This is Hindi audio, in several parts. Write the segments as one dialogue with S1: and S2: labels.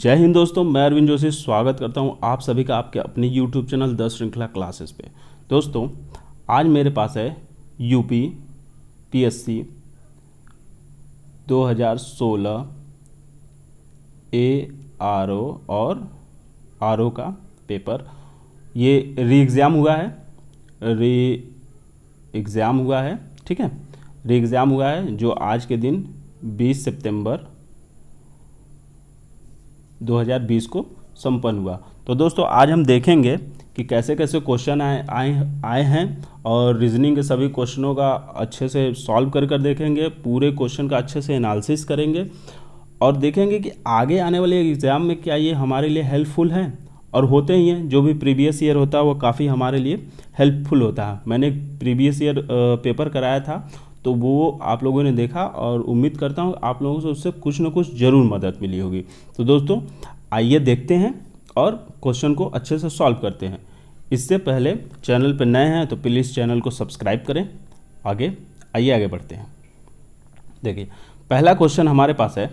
S1: जय हिंद दोस्तों मैं अरविंद जोशी स्वागत करता हूं आप सभी का आपके अपने YouTube चैनल दस श्रृंखला क्लासेस पे दोस्तों आज मेरे पास है UP PSC 2016 A R O और आर ओ का पेपर ये री एग्ज़ाम हुआ है री एग्ज़ाम हुआ है ठीक है री एग्ज़ाम हुआ है जो आज के दिन 20 सितंबर 2020 को संपन्न हुआ तो दोस्तों आज हम देखेंगे कि कैसे कैसे क्वेश्चन आए आए आए हैं और रीजनिंग के सभी क्वेश्चनों का अच्छे से सॉल्व कर कर देखेंगे पूरे क्वेश्चन का अच्छे से एनालिसिस करेंगे और देखेंगे कि आगे आने वाले एग्ज़ाम में क्या ये हमारे लिए हेल्पफुल है और होते ही हैं जो भी प्रीवियस ईयर होता है वो काफ़ी हमारे लिए हेल्पफुल होता है मैंने प्रीवियस ईयर पेपर कराया था तो वो आप लोगों ने देखा और उम्मीद करता हूँ आप लोगों से उससे कुछ ना कुछ ज़रूर मदद मिली होगी तो दोस्तों आइए देखते हैं और क्वेश्चन को अच्छे से सॉल्व करते हैं इससे पहले चैनल पर नए हैं तो प्लीज़ चैनल को सब्सक्राइब करें आगे आइए आगे बढ़ते हैं देखिए पहला क्वेश्चन हमारे पास है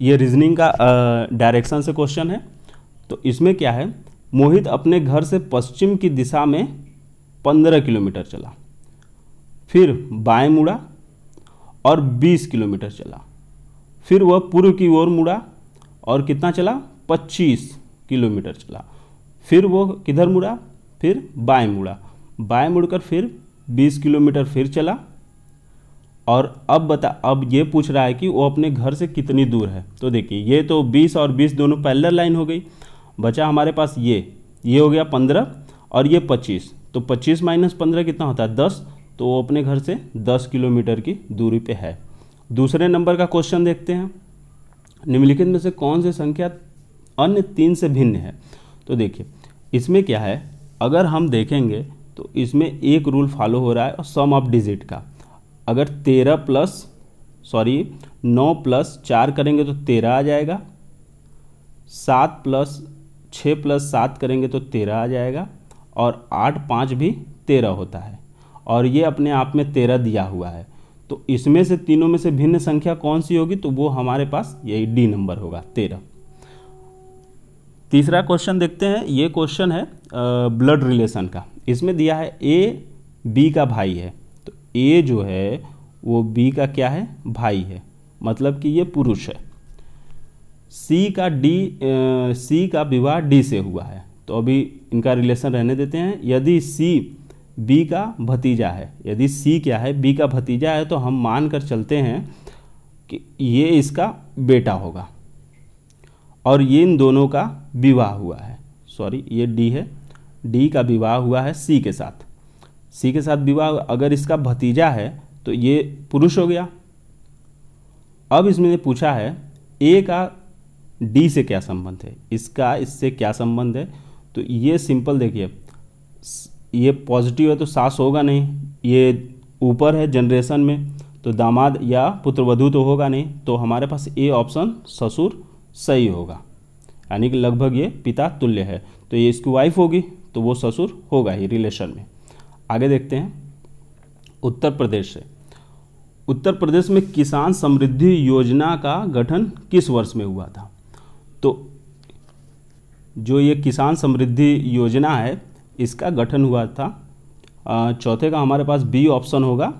S1: ये रीजनिंग का डायरेक्शन से क्वेश्चन है तो इसमें क्या है मोहित अपने घर से पश्चिम की दिशा में पंद्रह किलोमीटर चला फिर बाएं मुड़ा और 20 किलोमीटर चला फिर वह पूर्व की ओर मुड़ा और कितना चला 25 किलोमीटर चला फिर वो किधर मुड़ा फिर बाएं मुड़ा बाएं मुड़कर फिर 20 किलोमीटर फिर चला और अब बता अब ये पूछ रहा है कि वो अपने घर से कितनी दूर है तो देखिए ये तो 20 और 20 दोनों पैलर लाइन हो गई बचा हमारे पास ये ये हो गया 15 और ये 25 तो 25 माइनस पंद्रह कितना होता है दस तो वो अपने घर से 10 किलोमीटर की दूरी पे है दूसरे नंबर का क्वेश्चन देखते हैं निम्नलिखित में से कौन सी संख्या अन्य तीन से भिन्न है तो देखिए इसमें क्या है अगर हम देखेंगे तो इसमें एक रूल फॉलो हो रहा है और सम ऑफ डिजिट का अगर तेरह प्लस सॉरी नौ प्लस चार करेंगे तो तेरह आ जाएगा सात प्लस छः प्लस सात करेंगे तो तेरह आ जाएगा और आठ पाँच भी तेरह होता है और ये अपने आप में तेरह दिया हुआ है तो इसमें से तीनों में से भिन्न संख्या कौन सी होगी तो वो हमारे पास यही डी नंबर होगा तेरह तीसरा क्वेश्चन देखते हैं ये क्वेश्चन है ब्लड रिलेशन का इसमें दिया है ए बी का भाई है तो ए जो है वो बी का क्या है भाई है मतलब कि ये पुरुष है सी का डी सी का विवाह डी से हुआ है तो अभी इनका रिलेशन रहने देते हैं यदि सी बी का भतीजा है यदि सी क्या है बी का भतीजा है तो हम मान कर चलते हैं कि ये इसका बेटा होगा और ये इन दोनों का विवाह हुआ है सॉरी ये डी है डी का विवाह हुआ है सी के साथ सी के साथ विवाह अगर इसका भतीजा है तो ये पुरुष हो गया अब इसमें पूछा है ए का डी से क्या संबंध है इसका इससे क्या संबंध है तो ये सिंपल देखिए ये पॉजिटिव है तो सास होगा नहीं ये ऊपर है जनरेशन में तो दामाद या पुत्रवधु तो होगा नहीं तो हमारे पास ए ऑप्शन ससुर सही होगा यानी कि लगभग ये पिता तुल्य है तो ये इसकी वाइफ होगी तो वो ससुर होगा ही रिलेशन में आगे देखते हैं उत्तर प्रदेश से उत्तर प्रदेश में किसान समृद्धि योजना का गठन किस वर्ष में हुआ था तो जो ये किसान समृद्धि योजना है इसका गठन हुआ था चौथे का हमारे पास बी ऑप्शन होगा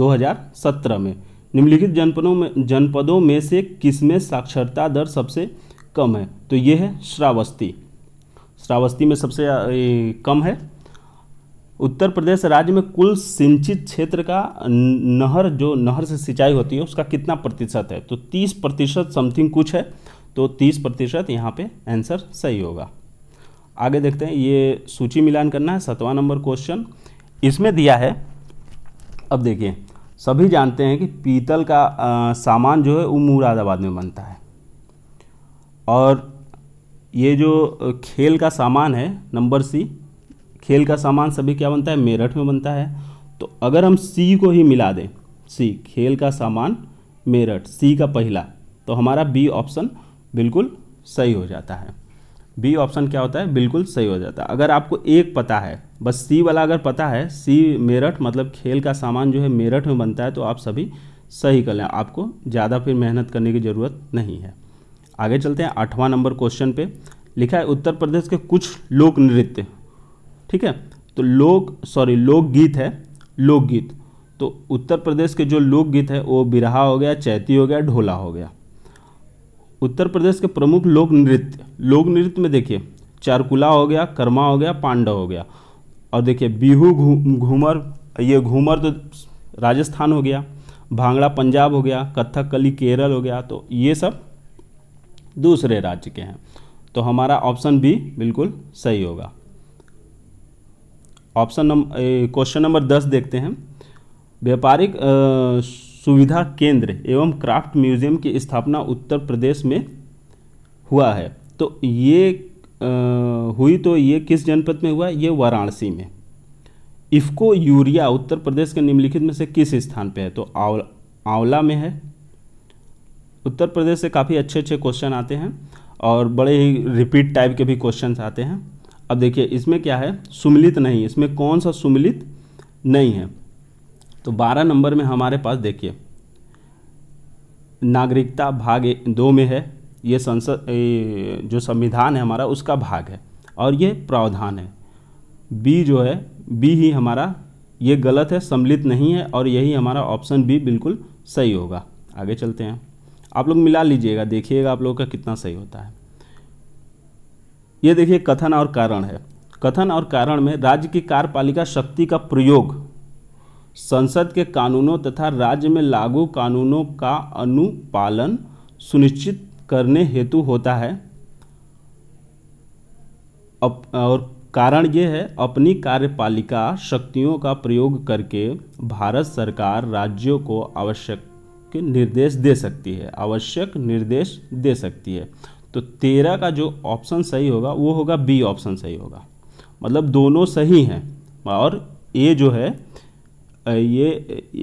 S1: 2017 में निम्नलिखित जनपदों में जनपदों में से किसमें साक्षरता दर सबसे कम है तो ये है श्रावस्ती श्रावस्ती में सबसे कम है उत्तर प्रदेश राज्य में कुल सिंचित क्षेत्र का नहर जो नहर से सिंचाई होती है उसका कितना प्रतिशत है तो 30 प्रतिशत समथिंग कुछ है तो 30 प्रतिशत यहाँ पे आंसर सही होगा आगे देखते हैं ये सूची मिलान करना है सतवा नंबर क्वेश्चन इसमें दिया है अब देखिए सभी जानते हैं कि पीतल का आ, सामान जो है वो मुरादाबाद में बनता है और ये जो खेल का सामान है नंबर सी खेल का सामान सभी क्या बनता है मेरठ में बनता है तो अगर हम सी को ही मिला दें सी खेल का सामान मेरठ सी का पहला तो हमारा बी ऑप्शन बिल्कुल सही हो जाता है बी ऑप्शन क्या होता है बिल्कुल सही हो जाता है अगर आपको एक पता है बस सी वाला अगर पता है सी मेरठ मतलब खेल का सामान जो है मेरठ में बनता है तो आप सभी सही कर लें आपको ज़्यादा फिर मेहनत करने की ज़रूरत नहीं है आगे चलते हैं आठवां नंबर क्वेश्चन पे लिखा है उत्तर प्रदेश के कुछ लोक नृत्य ठीक है तो लोक सॉरी लोकगीत है लोकगीत तो उत्तर प्रदेश के जो लोकगीत है वो बिरहा हो गया चैती हो गया ढोला हो गया उत्तर प्रदेश के प्रमुख लोक नृत्य लोक नृत्य में देखिए चारकुला हो गया कर्मा हो गया पांडव हो गया और देखिए बिहू घूमर गु, ये घूमर तो राजस्थान हो गया भांगड़ा पंजाब हो गया कथक कली केरल हो गया तो ये सब दूसरे राज्य के हैं तो हमारा ऑप्शन बी बिल्कुल सही होगा ऑप्शन नंबर क्वेश्चन नंबर दस देखते हैं व्यापारिक सुविधा केंद्र एवं क्राफ्ट म्यूजियम की स्थापना उत्तर प्रदेश में हुआ है तो ये आ, हुई तो ये किस जनपद में हुआ ये वाराणसी में इफ्को यूरिया उत्तर प्रदेश के निम्नलिखित में से किस स्थान पे है तो आंवला आंवला में है उत्तर प्रदेश से काफ़ी अच्छे अच्छे क्वेश्चन आते हैं और बड़े ही रिपीट टाइप के भी क्वेश्चन आते हैं अब देखिए इसमें क्या है सुमिलित नहीं इसमें कौन सा सुमिलित नहीं है तो बारह नंबर में हमारे पास देखिए नागरिकता भाग दो में है ये संसद जो संविधान है हमारा उसका भाग है और ये प्रावधान है बी जो है बी ही हमारा ये गलत है सम्मिलित नहीं है और यही हमारा ऑप्शन बी बिल्कुल सही होगा आगे चलते हैं आप लोग मिला लीजिएगा देखिएगा आप लोगों का कितना सही होता है ये देखिए कथन और कारण है कथन और कारण में राज्य की कार्यपालिका शक्ति का प्रयोग संसद के कानूनों तथा राज्य में लागू कानूनों का अनुपालन सुनिश्चित करने हेतु होता है और कारण ये है अपनी कार्यपालिका शक्तियों का प्रयोग करके भारत सरकार राज्यों को आवश्यक निर्देश दे सकती है आवश्यक निर्देश दे सकती है तो तेरह का जो ऑप्शन सही होगा वो होगा बी ऑप्शन सही होगा मतलब दोनों सही हैं और ए जो है ये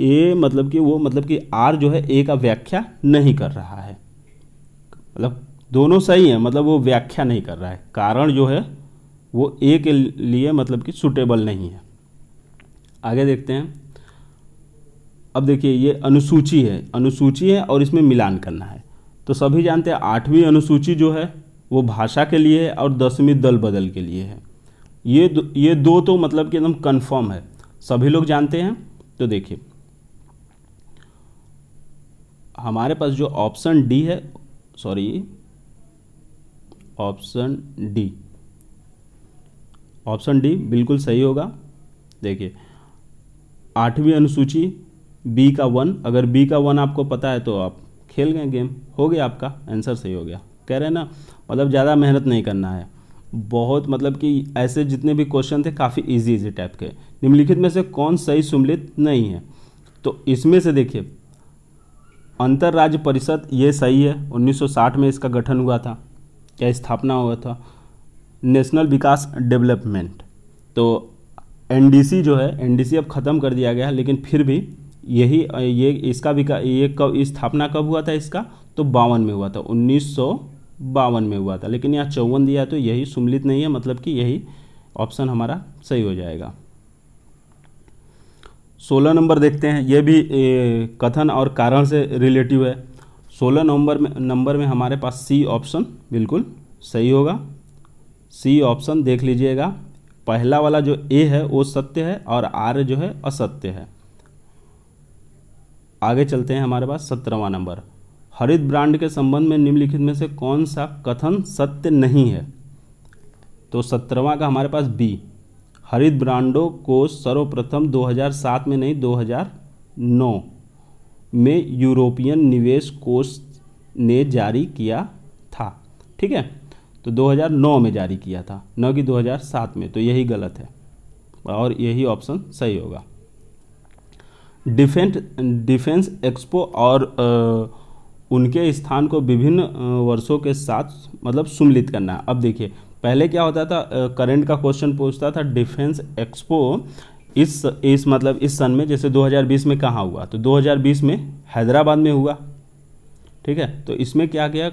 S1: ए मतलब कि वो मतलब कि आर जो है ए का व्याख्या नहीं कर रहा है मतलब दोनों सही है मतलब वो व्याख्या नहीं कर रहा है कारण जो है वो ए के लिए मतलब कि सुटेबल नहीं है आगे देखते हैं अब देखिए ये अनुसूची है अनुसूची है और इसमें मिलान करना है तो सभी जानते हैं आठवीं अनुसूची जो है वो भाषा के लिए है और दसवीं दल बदल के लिए है ये दो, ये दो तो मतलब कि एकदम कन्फर्म है सभी लोग जानते हैं तो देखिए हमारे पास जो ऑप्शन डी है sorry option D option D बिल्कुल सही होगा देखिए आठवीं अनुसूची बी का वन अगर बी का वन आपको पता है तो आप खेल गए गेम हो गया आपका आंसर सही हो गया कह रहे हैं ना मतलब ज़्यादा मेहनत नहीं करना है बहुत मतलब कि ऐसे जितने भी क्वेश्चन थे काफ़ी इजी इजी टाइप के निम्नलिखित में से कौन सही सुमिलित नहीं है तो इसमें से देखिए अंतर्राज्य परिषद ये सही है 1960 में इसका गठन हुआ था या स्थापना हुआ था नेशनल विकास डेवलपमेंट तो एनडीसी जो है एनडीसी अब ख़त्म कर दिया गया लेकिन फिर भी यही ये इसका विकास ये कब स्थापना कब हुआ था इसका तो बावन में हुआ था उन्नीस बावन में हुआ था लेकिन यहाँ चौवन दिया तो यही सुमलित नहीं है मतलब कि यही ऑप्शन हमारा सही हो जाएगा सोलह नंबर देखते हैं ये भी ए, कथन और कारण से रिलेटिव है सोलह नंबर में नंबर में हमारे पास सी ऑप्शन बिल्कुल सही होगा सी ऑप्शन देख लीजिएगा पहला वाला जो ए है वो सत्य है और आर जो है असत्य है आगे चलते हैं हमारे पास सत्रहवा नंबर हरित ब्रांड के संबंध में निम्नलिखित में से कौन सा कथन सत्य नहीं है तो सत्रहवा का हमारे पास बी हरित ब्रांडों को सर्वप्रथम 2007 में नहीं 2009 में यूरोपियन निवेश कोष ने जारी किया था ठीक है तो 2009 में जारी किया था न कि 2007 में तो यही गलत है और यही ऑप्शन सही होगा डिफेंस डिफेंस एक्सपो और आ, उनके स्थान को विभिन्न वर्षों के साथ मतलब सम्मिलित करना है अब देखिए पहले क्या होता था करंट का क्वेश्चन पूछता था डिफेंस एक्सपो इस इस मतलब इस सन में जैसे 2020 में कहाँ हुआ तो 2020 में हैदराबाद में हुआ ठीक है तो इसमें क्या किया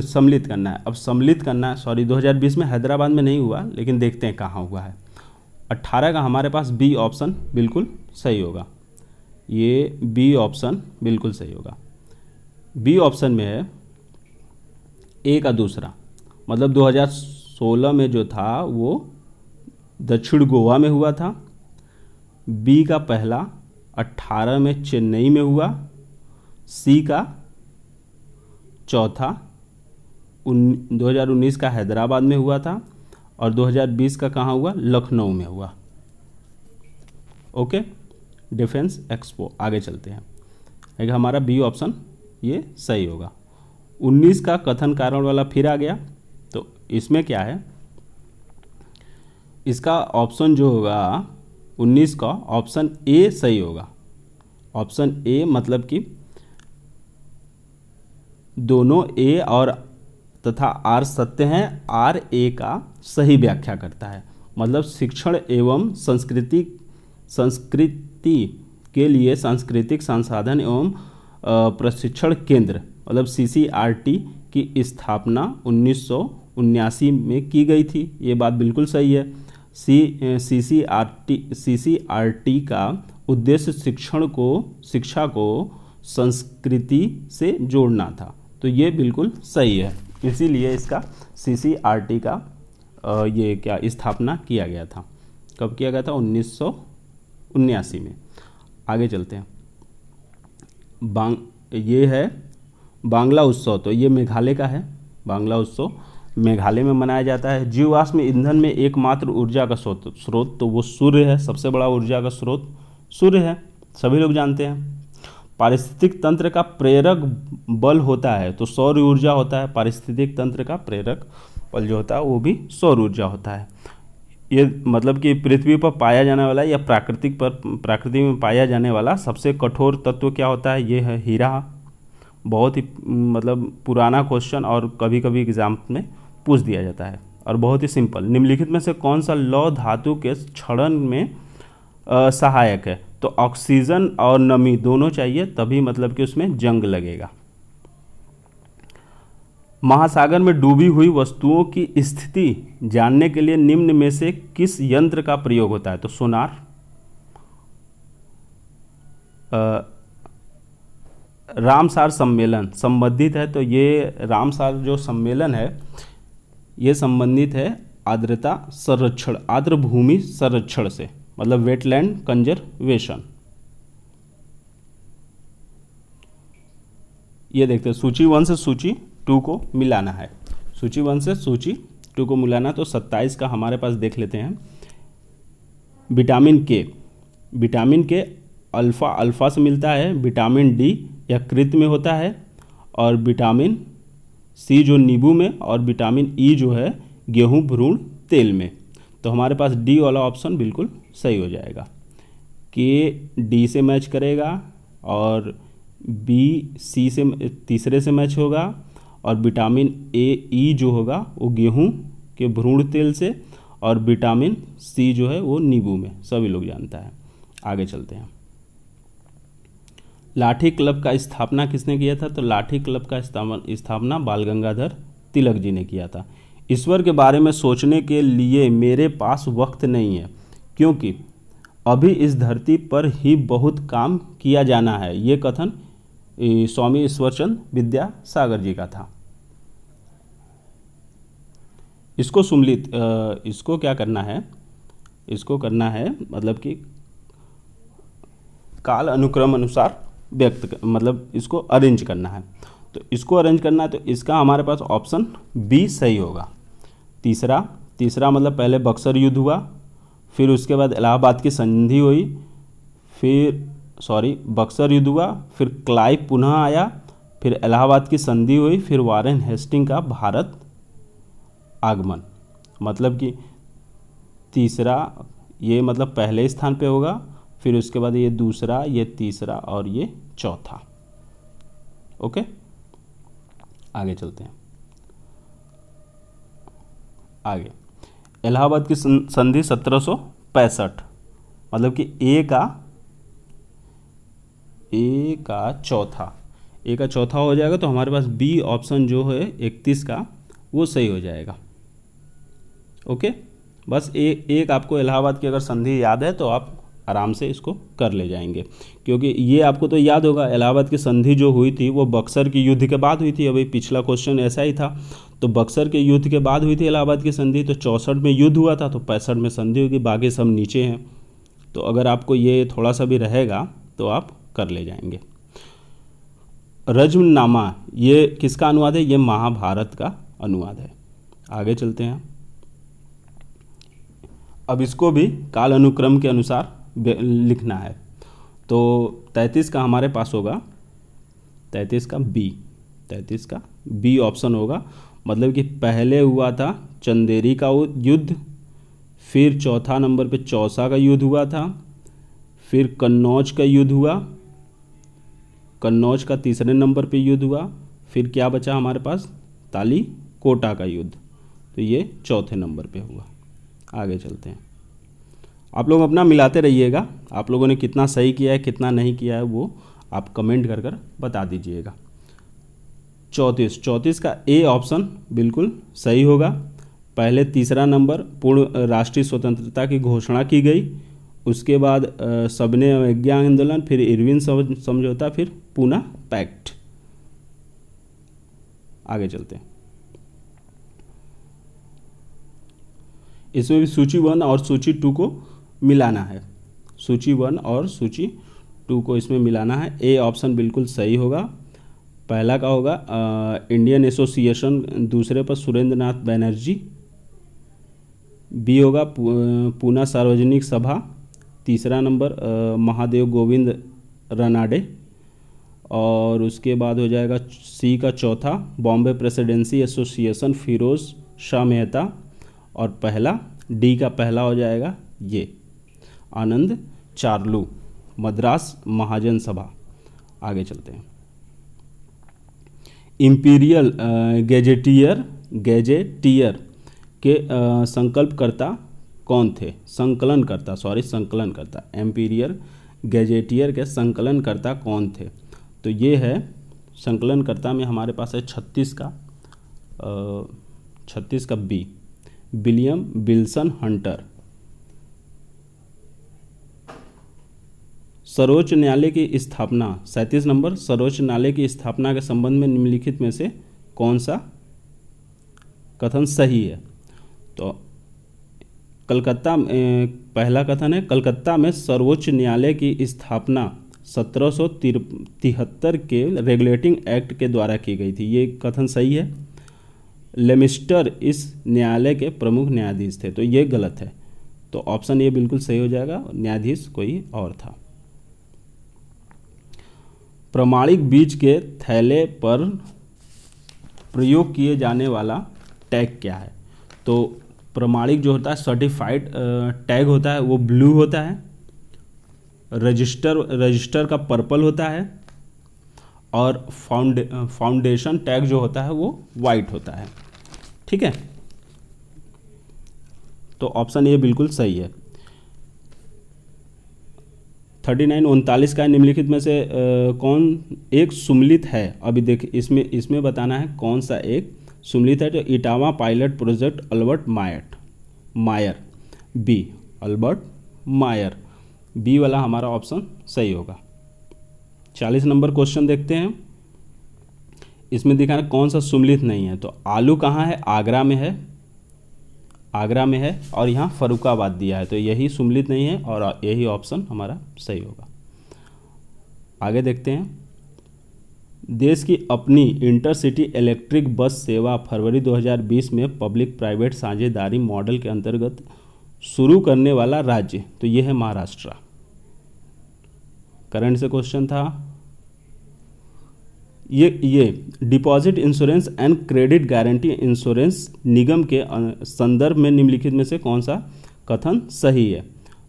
S1: सम्मिलित करना है अब सम्मिलित करना है सॉरी 2020 में हैदराबाद में नहीं हुआ लेकिन देखते हैं कहाँ हुआ है 18 का हमारे पास बी ऑप्शन बिल्कुल सही होगा ये बी ऑप्शन बिल्कुल सही होगा बी ऑप्शन में है ए का दूसरा मतलब 2016 में जो था वो दक्षिण गोवा में हुआ था बी का पहला 18 में चेन्नई में हुआ सी का चौथा उन 2019 का हैदराबाद में हुआ था और 2020 का कहाँ हुआ लखनऊ में हुआ ओके डिफेंस एक्सपो आगे चलते हैं हमारा बी ऑप्शन ये सही होगा 19 का कथन कारण वाला फिर आ गया तो इसमें क्या है इसका ऑप्शन जो होगा 19 का ऑप्शन ए सही होगा ऑप्शन ए मतलब कि दोनों ए और तथा आर सत्य हैं आर ए का सही व्याख्या करता है मतलब शिक्षण एवं संस्कृति संस्कृति के लिए सांस्कृतिक संसाधन एवं प्रशिक्षण केंद्र मतलब सीसीआरटी की स्थापना उन्नीस में की गई थी ये बात बिल्कुल सही है C C C R T C C R T का उद्देश्य शिक्षण को शिक्षा को संस्कृति से जोड़ना था तो ये बिल्कुल सही है इसीलिए इसका सी सी आर टी का ये क्या स्थापना किया गया था कब किया गया था उन्नीस में आगे चलते हैं बांग ये है बांग्ला उत्सव तो ये मेघालय का है बांग्ला उत्सव मेघालय में मनाया जाता है जीवाश्म ईंधन में एकमात्र ऊर्जा का स्रोत स्रोत तो वो सूर्य है सबसे बड़ा ऊर्जा का स्रोत सूर्य है सभी लोग जानते हैं पारिस्थितिक तंत्र का प्रेरक बल होता है तो सौर ऊर्जा होता है पारिस्थितिक तंत्र का प्रेरक बल जो होता है वो भी सौर ऊर्जा होता है ये मतलब कि पृथ्वी पर पाया जाने वाला या प्राकृतिक पर प्राकृति में पाया जाने वाला सबसे कठोर तत्व क्या होता है ये है हीरा बहुत ही मतलब पुराना क्वेश्चन और कभी कभी एग्जाम में पूछ दिया जाता है और बहुत ही सिंपल निम्नलिखित में से कौन सा लौ धातु के क्षण में आ, सहायक है तो ऑक्सीजन और नमी दोनों चाहिए तभी मतलब कि उसमें जंग लगेगा महासागर में डूबी हुई वस्तुओं की स्थिति जानने के लिए निम्न में से किस यंत्र का प्रयोग होता है तो सोनार रामसार सम्मेलन संबंधित है तो ये रामसार जो सम्मेलन है ये संबंधित है आर्द्रता संरक्षण आर्द्र भूमि संरक्षण से मतलब वेटलैंड कंजर्वेशन ये देखते हैं सूची वन से सूची टू को मिलाना है सूची वन से सूची टू को मिलाना तो सत्ताईस का हमारे पास देख लेते हैं विटामिन के विटामिन के अल्फ़ा अल्फ़ा से मिलता है विटामिन डी या कृत में होता है और विटामिन सी जो नींबू में और विटामिन ई e जो है गेहूं भ्रूण तेल में तो हमारे पास डी वाला ऑप्शन बिल्कुल सही हो जाएगा के डी से मैच करेगा और बी सी से तीसरे से मैच होगा और विटामिन ए ई जो होगा वो गेहूँ के भ्रूण तेल से और विटामिन सी जो है वो नींबू में सभी लोग जानता है आगे चलते हैं लाठी क्लब का स्थापना किसने किया था तो लाठी क्लब का स्थापना बाल गंगाधर तिलक जी ने किया था ईश्वर के बारे में सोचने के लिए मेरे पास वक्त नहीं है क्योंकि अभी इस धरती पर ही बहुत काम किया जाना है ये कथन स्वामी ईश्वरचंद विद्यासागर जी का था इसको सुमलित इसको क्या करना है इसको करना है मतलब कि काल अनुक्रम अनुसार व्यक्त मतलब इसको अरेंज करना है तो इसको अरेंज करना है तो इसका हमारे पास ऑप्शन बी सही होगा तीसरा तीसरा मतलब पहले बक्सर युद्ध हुआ फिर उसके बाद इलाहाबाद की संधि हुई फिर सॉरी बक्सर युद्ध हुआ फिर क्लाइव पुनः आया फिर इलाहाबाद की संधि हुई फिर वारेन हेस्टिंग का भारत आगमन मतलब कि तीसरा ये मतलब पहले स्थान पे होगा फिर उसके बाद ये दूसरा ये तीसरा और ये चौथा ओके आगे चलते हैं आगे इलाहाबाद की संधि सत्रह मतलब कि ए का ए का चौथा ए का चौथा हो जाएगा तो हमारे पास बी ऑप्शन जो है इकतीस का वो सही हो जाएगा ओके बस ए एक आपको इलाहाबाद की अगर संधि याद है तो आप आराम से इसको कर ले जाएंगे क्योंकि ये आपको तो याद होगा इलाहाबाद की संधि जो हुई थी वो बक्सर की युद्ध के बाद हुई थी अभी पिछला क्वेश्चन ऐसा ही था तो बक्सर के युद्ध के बाद हुई थी इलाहाबाद की संधि तो चौंसठ में युद्ध हुआ था तो पैंसठ में संधि होगी बाकी सब नीचे हैं तो अगर आपको ये थोड़ा सा भी रहेगा तो आप कर ले जाएंगे रजनामा ये किसका अनुवाद है ये महाभारत का अनुवाद है आगे चलते हैं अब इसको भी काल अनुक्रम के अनुसार लिखना है तो 33 का हमारे पास होगा 33 का बी 33 का बी ऑप्शन होगा मतलब कि पहले हुआ था चंदेरी का युद्ध फिर चौथा नंबर पे चौसा का युद्ध हुआ था फिर कन्नौज का युद्ध हुआ कन्नौज का तीसरे नंबर पे युद्ध हुआ फिर क्या बचा हमारे पास ताली कोटा का युद्ध तो ये चौथे नंबर पे हुआ आगे चलते हैं आप लोग अपना मिलाते रहिएगा आप लोगों ने कितना सही किया है कितना नहीं किया है वो आप कमेंट कर कर बता दीजिएगा चौंतीस चौंतीस का ए ऑप्शन बिल्कुल सही होगा पहले तीसरा नंबर पूर्ण राष्ट्रीय स्वतंत्रता की घोषणा की गई उसके बाद सबने अवज्ञा आंदोलन फिर इरविन समझौता फिर पूना पैक्ट आगे चलते हैं इसमें भी सूची वन और सूची टू को मिलाना है सूची वन और सूची टू को इसमें मिलाना है ए ऑप्शन बिल्कुल सही होगा पहला का होगा इंडियन एसोसिएशन दूसरे पर सुरेंद्र नाथ बैनर्जी बी होगा पूना सार्वजनिक सभा तीसरा नंबर महादेव गोविंद रनाडे और उसके बाद हो जाएगा सी का चौथा बॉम्बे प्रेसिडेंसी एसोसिएशन फिरोज शाह मेहता और पहला डी का पहला हो जाएगा ये आनंद चार्लू मद्रास महाजन सभा आगे चलते हैं इम्पीरियल गेजेटियर गेजेटियर के संकल्पकर्ता कौन थे संकलनकर्ता सॉरी संकलनकर्ता एम्पीरियर गेजेटियर के संकलनकर्ता कौन थे तो ये है संकलनकर्ता में हमारे पास है छत्तीस का छत्तीस का बी विलियम बिल्सन हंटर सर्वोच्च न्यायालय की स्थापना सैंतीस नंबर सर्वोच्च न्यायालय की स्थापना के संबंध में निम्नलिखित में से कौन सा कथन सही है तो कलकत्ता पहला कथन है कलकत्ता में सर्वोच्च न्यायालय की स्थापना सत्रह के रेगुलेटिंग एक्ट के द्वारा की गई थी ये कथन सही है लेमिस्टर इस न्यायालय के प्रमुख न्यायाधीश थे तो ये गलत है तो ऑप्शन ये बिल्कुल सही हो जाएगा न्यायाधीश कोई और था प्रमाणिक बीज के थैले पर प्रयोग किए जाने वाला टैग क्या है तो प्रमाणिक जो होता है सर्टिफाइड टैग होता है वो ब्लू होता है रजिस्टर रजिस्टर का पर्पल होता है और फाउंडे फाउंडेशन टैग जो होता है वो वाइट होता है ठीक है तो ऑप्शन ये बिल्कुल सही है थर्टी नाइन उनतालीस का निम्नलिखित में से आ, कौन एक सुमलित है अभी देख इसमें इसमें बताना है कौन सा एक सुमलित है जो इटावा पायलट प्रोजेक्ट अल्बर्ट मायट Mayer B Albert Mayer B वाला हमारा ऑप्शन सही होगा चालीस नंबर क्वेश्चन देखते हैं इसमें रहे कौन सा सुमलित नहीं है तो आलू कहाँ है आगरा में है आगरा में है और यहाँ फरुखाबाद दिया है तो यही सुमलित नहीं है और यही ऑप्शन हमारा सही होगा आगे देखते हैं देश की अपनी इंटरसिटी इलेक्ट्रिक बस सेवा फरवरी 2020 में पब्लिक प्राइवेट साझेदारी मॉडल के अंतर्गत शुरू करने वाला राज्य तो यह है महाराष्ट्र करंट से क्वेश्चन था ये ये deposit insurance and credit guarantee insurance निगम के संदर्भ में निम्नलिखित में से कौन सा कथन सही है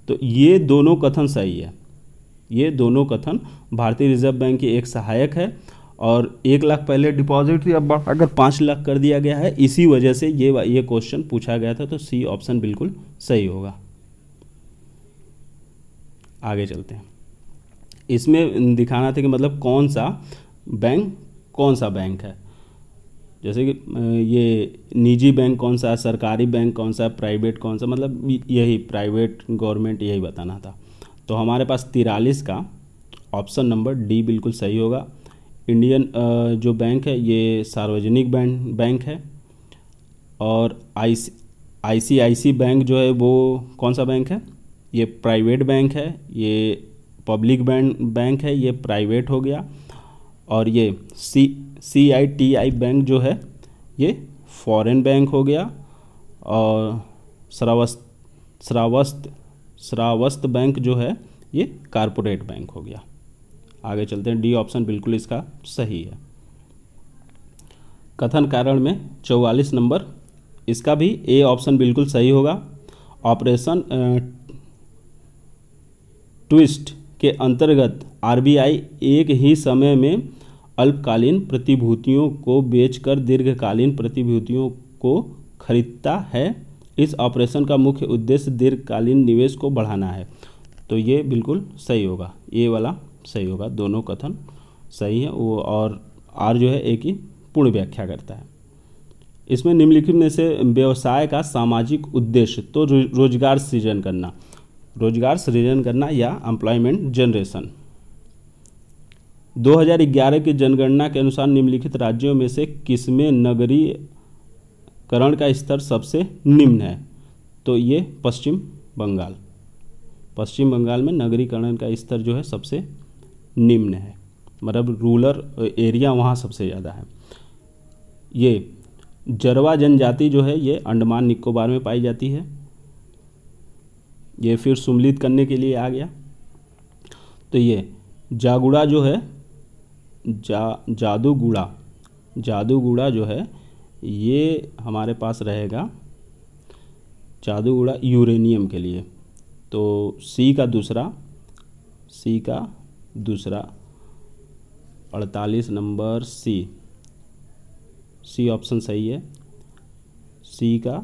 S1: तो ये दोनों कथन सही है ये दोनों कथन भारतीय रिजर्व बैंक की एक सहायक है और एक लाख पहले डिपॉजिट थी अब अगर पाँच लाख कर दिया गया है इसी वजह से ये ये क्वेश्चन पूछा गया था तो सी ऑप्शन बिल्कुल सही होगा आगे चलते हैं इसमें दिखाना था कि मतलब कौन सा बैंक कौन सा बैंक है जैसे कि ये निजी बैंक कौन सा सरकारी बैंक कौन सा प्राइवेट कौन सा मतलब यही प्राइवेट गवर्नमेंट यही बताना था तो हमारे पास तिरालीस का ऑप्शन नंबर डी बिल्कुल सही होगा इंडियन uh, जो बैंक है ये सार्वजनिक बैंक है और आई सी बैंक जो है वो कौन सा बैंक है ये प्राइवेट बैंक है ये पब्लिक बैंक है ये प्राइवेट हो गया और ये सी सी आई टी आई बैंक जो है ये फॉरेन बैंक हो गया और श्रावस्त श्रावस्त श्रावस्त बैंक जो है ये कॉरपोरेट बैंक हो गया आगे चलते हैं डी ऑप्शन बिल्कुल इसका सही है कथन कारण में चौवालीस नंबर इसका भी ए ऑप्शन बिल्कुल सही होगा ऑपरेशन ट्विस्ट के अंतर्गत आरबीआई एक ही समय में अल्पकालीन प्रतिभूतियों को बेचकर दीर्घकालीन प्रतिभूतियों को खरीदता है इस ऑपरेशन का मुख्य उद्देश्य दीर्घकालीन निवेश को बढ़ाना है तो ये बिल्कुल सही होगा ये वाला सही होगा दोनों कथन सही है वो और आर जो है एक ही पूर्ण व्याख्या करता है इसमें निम्नलिखित में से व्यवसाय का सामाजिक उद्देश्य तो रोजगार सृजन करना रोजगार सृजन करना या एम्प्लॉयमेंट जनरेशन 2011 की जनगणना के अनुसार निम्नलिखित राज्यों में से किसमें नगरीकरण का स्तर सबसे निम्न है तो ये पश्चिम बंगाल पश्चिम बंगाल में नगरीकरण का स्तर जो है सबसे निम्न है मतलब रूलर एरिया वहाँ सबसे ज़्यादा है ये जरवा जनजाति जो है ये अंडमान निकोबार में पाई जाती है ये फिर सुमलित करने के लिए आ गया तो ये जागुड़ा जो है जा जादूगुड़ा जादूगुड़ा जो है ये हमारे पास रहेगा जादूगुड़ा यूरेनियम के लिए तो सी का दूसरा सी का दूसरा अड़तालीस नंबर सी सी ऑप्शन सही है सी का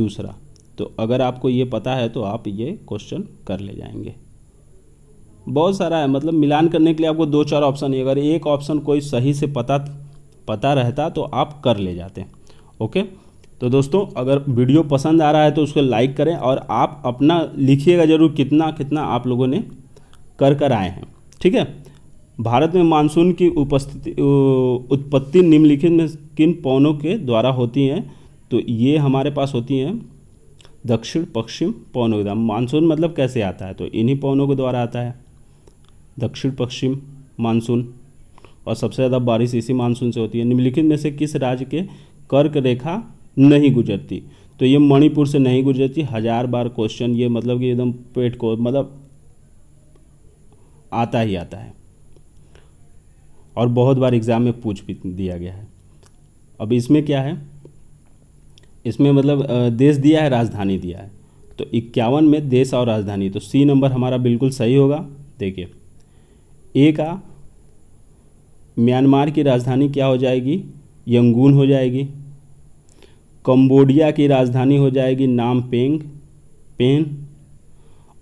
S1: दूसरा तो अगर आपको ये पता है तो आप ये क्वेश्चन कर ले जाएंगे बहुत सारा है मतलब मिलान करने के लिए आपको दो चार ऑप्शन है अगर एक ऑप्शन कोई सही से पता पता रहता तो आप कर ले जाते ओके तो दोस्तों अगर वीडियो पसंद आ रहा है तो उसको लाइक करें और आप अपना लिखिएगा ज़रूर कितना कितना आप लोगों ने कर कर आए हैं ठीक है भारत में मानसून की उपस्थिति उत्पत्ति निम्नलिखित में किन पवनों के द्वारा होती हैं तो ये हमारे पास होती हैं दक्षिण पश्चिम पौनों के द्वारा मानसून मतलब कैसे आता है तो इन्हीं पवनों के द्वारा आता है दक्षिण पश्चिम मानसून और सबसे ज़्यादा बारिश इसी मानसून से होती है निम्नलिखित में से किस राज्य के कर्क रेखा नहीं गुजरती तो ये मणिपुर से नहीं गुजरती हज़ार बार क्वेश्चन ये मतलब कि एकदम पेट को मतलब आता ही आता है और बहुत बार एग्ज़ाम में पूछ भी दिया गया है अब इसमें क्या है इसमें मतलब देश दिया है राजधानी दिया है तो इक्यावन में देश और राजधानी तो सी नंबर हमारा बिल्कुल सही होगा देखिए ए का म्यांमार की राजधानी क्या हो जाएगी यंगून हो जाएगी कंबोडिया की राजधानी हो जाएगी नाम पेंग पेन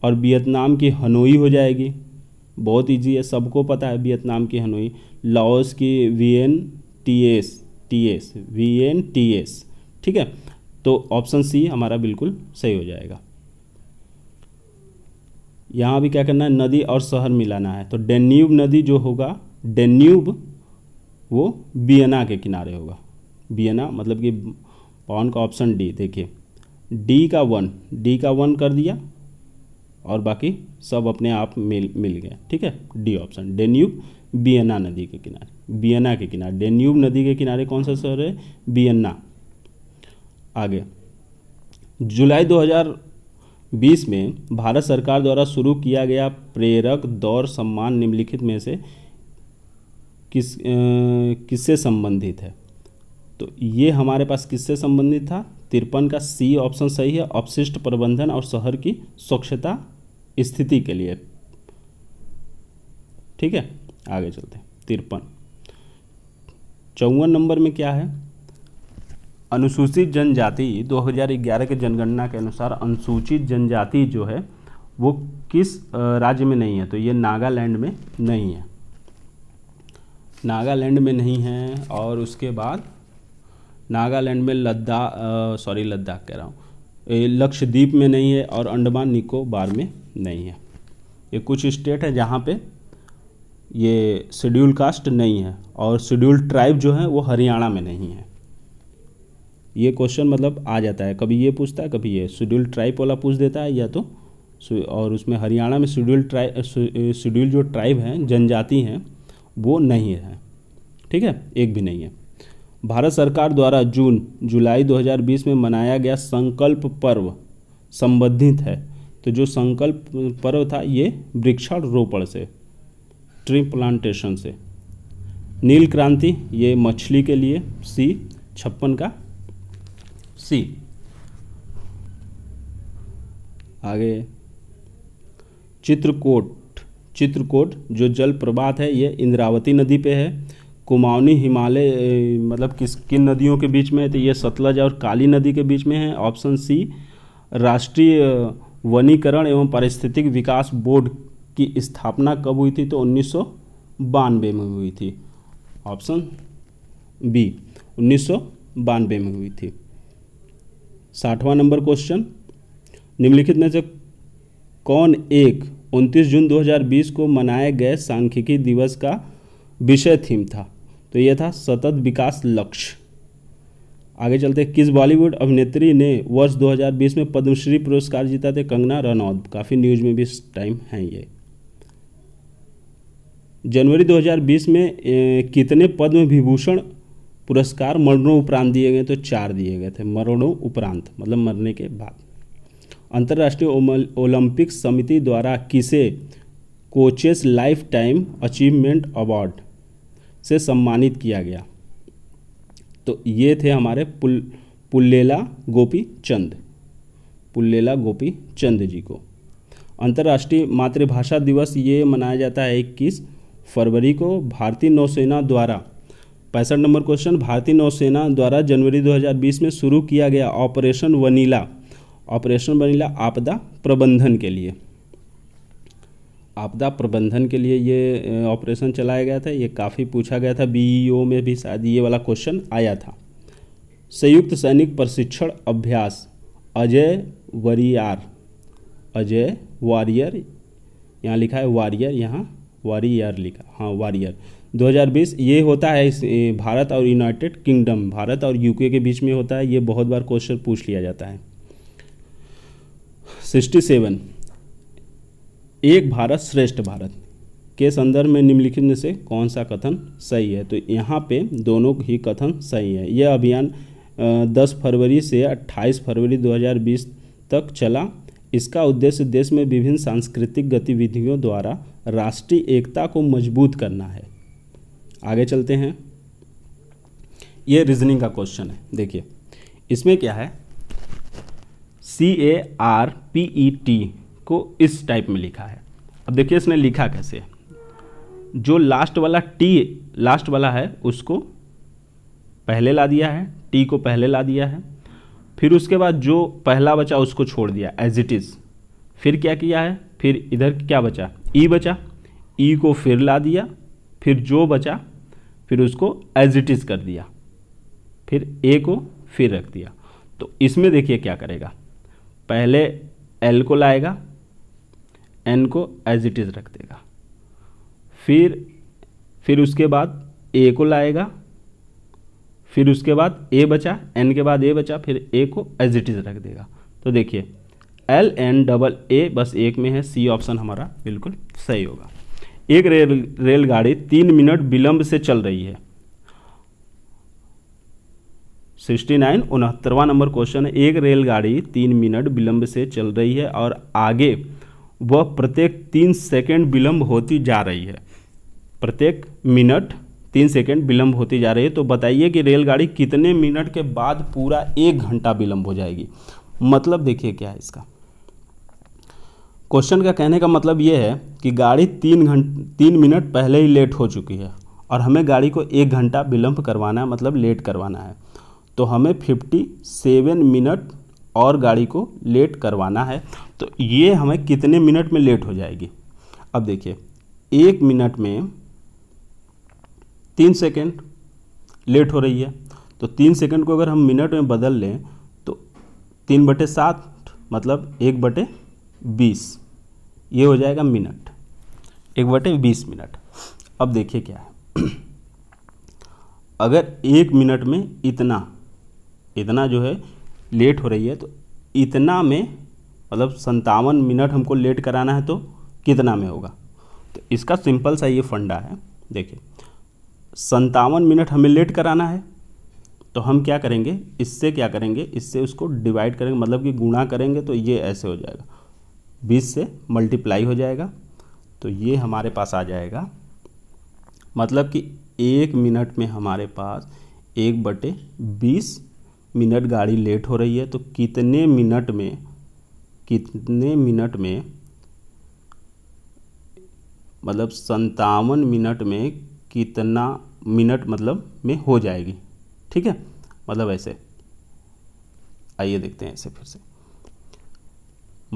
S1: और वियतनाम की हनोई हो जाएगी बहुत इजी है सबको पता है वियतनाम की हनोई लाओस की V N T S T S V N T S ठीक है तो ऑप्शन सी हमारा बिल्कुल सही हो जाएगा यहाँ भी क्या करना है नदी और शहर मिलाना है तो डेन्यूब नदी जो होगा डेन्यूब वो बियना के किनारे होगा बियना मतलब कि पॉन का ऑप्शन डी देखिए डी का वन डी का वन कर दिया और बाकी सब अपने आप मिल मिल गए ठीक है डी ऑप्शन डेन्यूब बियना नदी के किनारे बियना के किनारे डेन्यूब नदी के किनारे कौन सा शहर है बियन्ना आगे जुलाई 2020 में भारत सरकार द्वारा शुरू किया गया प्रेरक दौर सम्मान निम्नलिखित में से किस किससे संबंधित है तो ये हमारे पास किससे संबंधित था तिरपन का सी ऑप्शन सही है अपशिष्ट प्रबंधन और शहर की स्वच्छता स्थिति के लिए ठीक है आगे चलते हैं तिरपन चौवन नंबर में क्या है अनुसूचित जनजाति 2011 के जनगणना के अनुसार अनुसूचित जनजाति जो है वो किस राज्य में नहीं है तो ये नागालैंड में नहीं है नागालैंड में नहीं है और उसके बाद नागालैंड में लद्दाख सॉरी लद्दाख कह रहा हूँ लक्षद्वीप में नहीं है और अंडमान निकोबार में नहीं है ये कुछ स्टेट है जहाँ पे ये शेड्यूल कास्ट नहीं है और शेड्यूल ट्राइब जो है वो हरियाणा में नहीं है ये क्वेश्चन मतलब आ जाता है कभी ये पूछता है कभी ये शेड्यूल ट्राइब वाला पूछ देता है या तो और उसमें हरियाणा में शेड्यूल ट्राइब शेड्यूल जो ट्राइब हैं जनजाति हैं वो नहीं है ठीक है एक भी नहीं है भारत सरकार द्वारा जून जुलाई 2020 में मनाया गया संकल्प पर्व संबंधित है तो जो संकल्प पर्व था ये वृक्षारोपण से ट्री प्लांटेशन से नील क्रांति ये मछली के लिए सी छप्पन का सी आगे चित्रकोट चित्रकोट जो जल प्रवाह है ये इंद्रावती नदी पे है कुमाऊनी हिमालय मतलब किस किन नदियों के बीच में है तो ये सतलज और काली नदी के बीच में है ऑप्शन सी राष्ट्रीय वनीकरण एवं पारिस्थितिक विकास बोर्ड की स्थापना कब हुई थी तो उन्नीस में हुई थी ऑप्शन बी उन्नीस में हुई थी साठवां नंबर क्वेश्चन निम्नलिखित में से कौन एक 29 जून 2020 को मनाए गए सांख्यिकी दिवस का विषय थीम था तो यह था सतत विकास लक्ष्य आगे चलते किस बॉलीवुड अभिनेत्री ने वर्ष 2020 में पद्मश्री पुरस्कार जीता थे कंगना रनौत काफ़ी न्यूज में भी इस टाइम हैं ये जनवरी 2020 में ए, कितने पद्म विभूषण पुरस्कार मरणों उपरांत दिए गए तो चार दिए गए थे मरणों उपरांत मतलब मरने के बाद अंतर्राष्ट्रीय ओलंपिक समिति द्वारा किसे coaches lifetime achievement award से सम्मानित किया गया तो ये थे हमारे पुल पुल्लेला गोपी चंद पुल्लेला गोपी चंद जी को अंतर्राष्ट्रीय मातृभाषा दिवस ये मनाया जाता है इक्कीस फरवरी को भारतीय नौसेना द्वारा पैंसठ नंबर क्वेश्चन भारतीय नौसेना द्वारा जनवरी 2020 में शुरू किया गया ऑपरेशन वनीला ऑपरेशन वनीला आपदा प्रबंधन के लिए आपदा प्रबंधन के लिए ये ऑपरेशन चलाया गया था ये काफ़ी पूछा गया था बी e में भी शायद ये वाला क्वेश्चन आया था संयुक्त सैनिक प्रशिक्षण अभ्यास अजय वरियार अजय वारियर यहाँ लिखा है वारियर यहाँ वारियर लिखा हाँ वारियर 2020 ये होता है इस भारत और यूनाइटेड किंगडम भारत और यूके के बीच में होता है ये बहुत बार क्वेश्चन पूछ लिया जाता है सिक्सटी सेवन एक भारत श्रेष्ठ भारत के संदर्भ में निम्नलिखित में से कौन सा कथन सही है तो यहाँ पे दोनों ही कथन सही है यह अभियान 10 फरवरी से 28 फरवरी 2020 तक चला इसका उद्देश्य देश में विभिन्न सांस्कृतिक गतिविधियों द्वारा राष्ट्रीय एकता को मजबूत करना है आगे चलते हैं ये रीजनिंग का क्वेश्चन है देखिए इसमें क्या है C A R P E T को इस टाइप में लिखा है अब देखिए इसने लिखा कैसे जो लास्ट वाला टी लास्ट वाला है उसको पहले ला दिया है टी को पहले ला दिया है फिर उसके बाद जो पहला बचा उसको छोड़ दिया एज इट इज़ फिर क्या किया है फिर इधर क्या बचा ई e बचा ई e को फिर ला दिया फिर जो बचा फिर उसको एज इट इज़ कर दिया फिर ए को फिर रख दिया तो इसमें देखिए क्या करेगा पहले एल को लाएगा एन को एज इट इज़ रख देगा फिर फिर उसके बाद ए को लाएगा फिर उसके बाद ए बचा एन के बाद ए बचा फिर ए को एज इट इज़ रख देगा तो देखिए एल एन डबल ए बस एक में है सी ऑप्शन हमारा बिल्कुल सही होगा एक रेल रेलगाड़ी तीन मिनट विलंब से चल रही है सिक्सटी नाइन उनहत्तरवा नंबर क्वेश्चन है एक रेलगाड़ी तीन मिनट विलंब से चल रही है और आगे वह प्रत्येक तीन सेकेंड विलंब होती जा रही है प्रत्येक मिनट तीन सेकेंड विलंब होती जा रही है तो बताइए कि रेलगाड़ी कितने मिनट के बाद पूरा एक घंटा विलंब हो जाएगी मतलब देखिए क्या है इसका क्वेश्चन का कहने का मतलब ये है कि गाड़ी तीन घंटे तीन मिनट पहले ही लेट हो चुकी है और हमें गाड़ी को एक घंटा विलंब करवाना है मतलब लेट करवाना है तो हमें फिफ्टी सेवन मिनट और गाड़ी को लेट करवाना है तो ये हमें कितने मिनट में लेट हो जाएगी अब देखिए एक मिनट में तीन सेकेंड लेट हो रही है तो तीन सेकेंड को अगर हम मिनट में बदल लें तो तीन बटे सात मतलब एक बटे बीस ये हो जाएगा मिनट एक बटे बीस मिनट अब देखिए क्या है अगर एक मिनट में इतना इतना जो है लेट हो रही है तो इतना में मतलब संतावन मिनट हमको लेट कराना है तो कितना में होगा तो इसका सिंपल सा ये फंडा है देखिए संतावन मिनट हमें लेट कराना है तो हम क्या करेंगे इससे क्या करेंगे इससे उसको डिवाइड करेंगे मतलब कि गुणा करेंगे तो ये ऐसे हो जाएगा बीस से मल्टीप्लाई हो जाएगा तो ये हमारे पास आ जाएगा मतलब कि एक मिनट में हमारे पास एक बटे बीस मिनट गाड़ी लेट हो रही है तो कितने मिनट में कितने मिनट में मतलब संतावन मिनट में कितना मिनट मतलब में हो जाएगी ठीक है मतलब ऐसे आइए देखते हैं ऐसे फिर से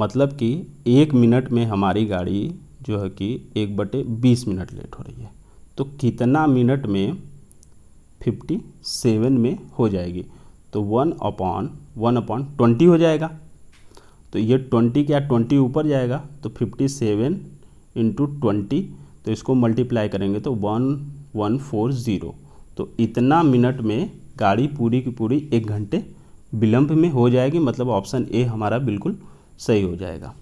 S1: मतलब कि एक मिनट में हमारी गाड़ी जो है कि एक बटे बीस मिनट लेट हो रही है तो कितना मिनट में फिफ्टी सेवन में हो जाएगी तो one upon one upon twenty हो जाएगा तो ये ट्वेंटी क्या ट्वेंटी ऊपर जाएगा तो फिफ्टी सेवन इंटू ट्वेंटी तो इसको मल्टीप्लाई करेंगे तो वन वन फोर ज़ीरो तो इतना मिनट में गाड़ी पूरी की पूरी एक घंटे विलंब में हो जाएगी मतलब ऑप्शन ए हमारा बिल्कुल सही हो जाएगा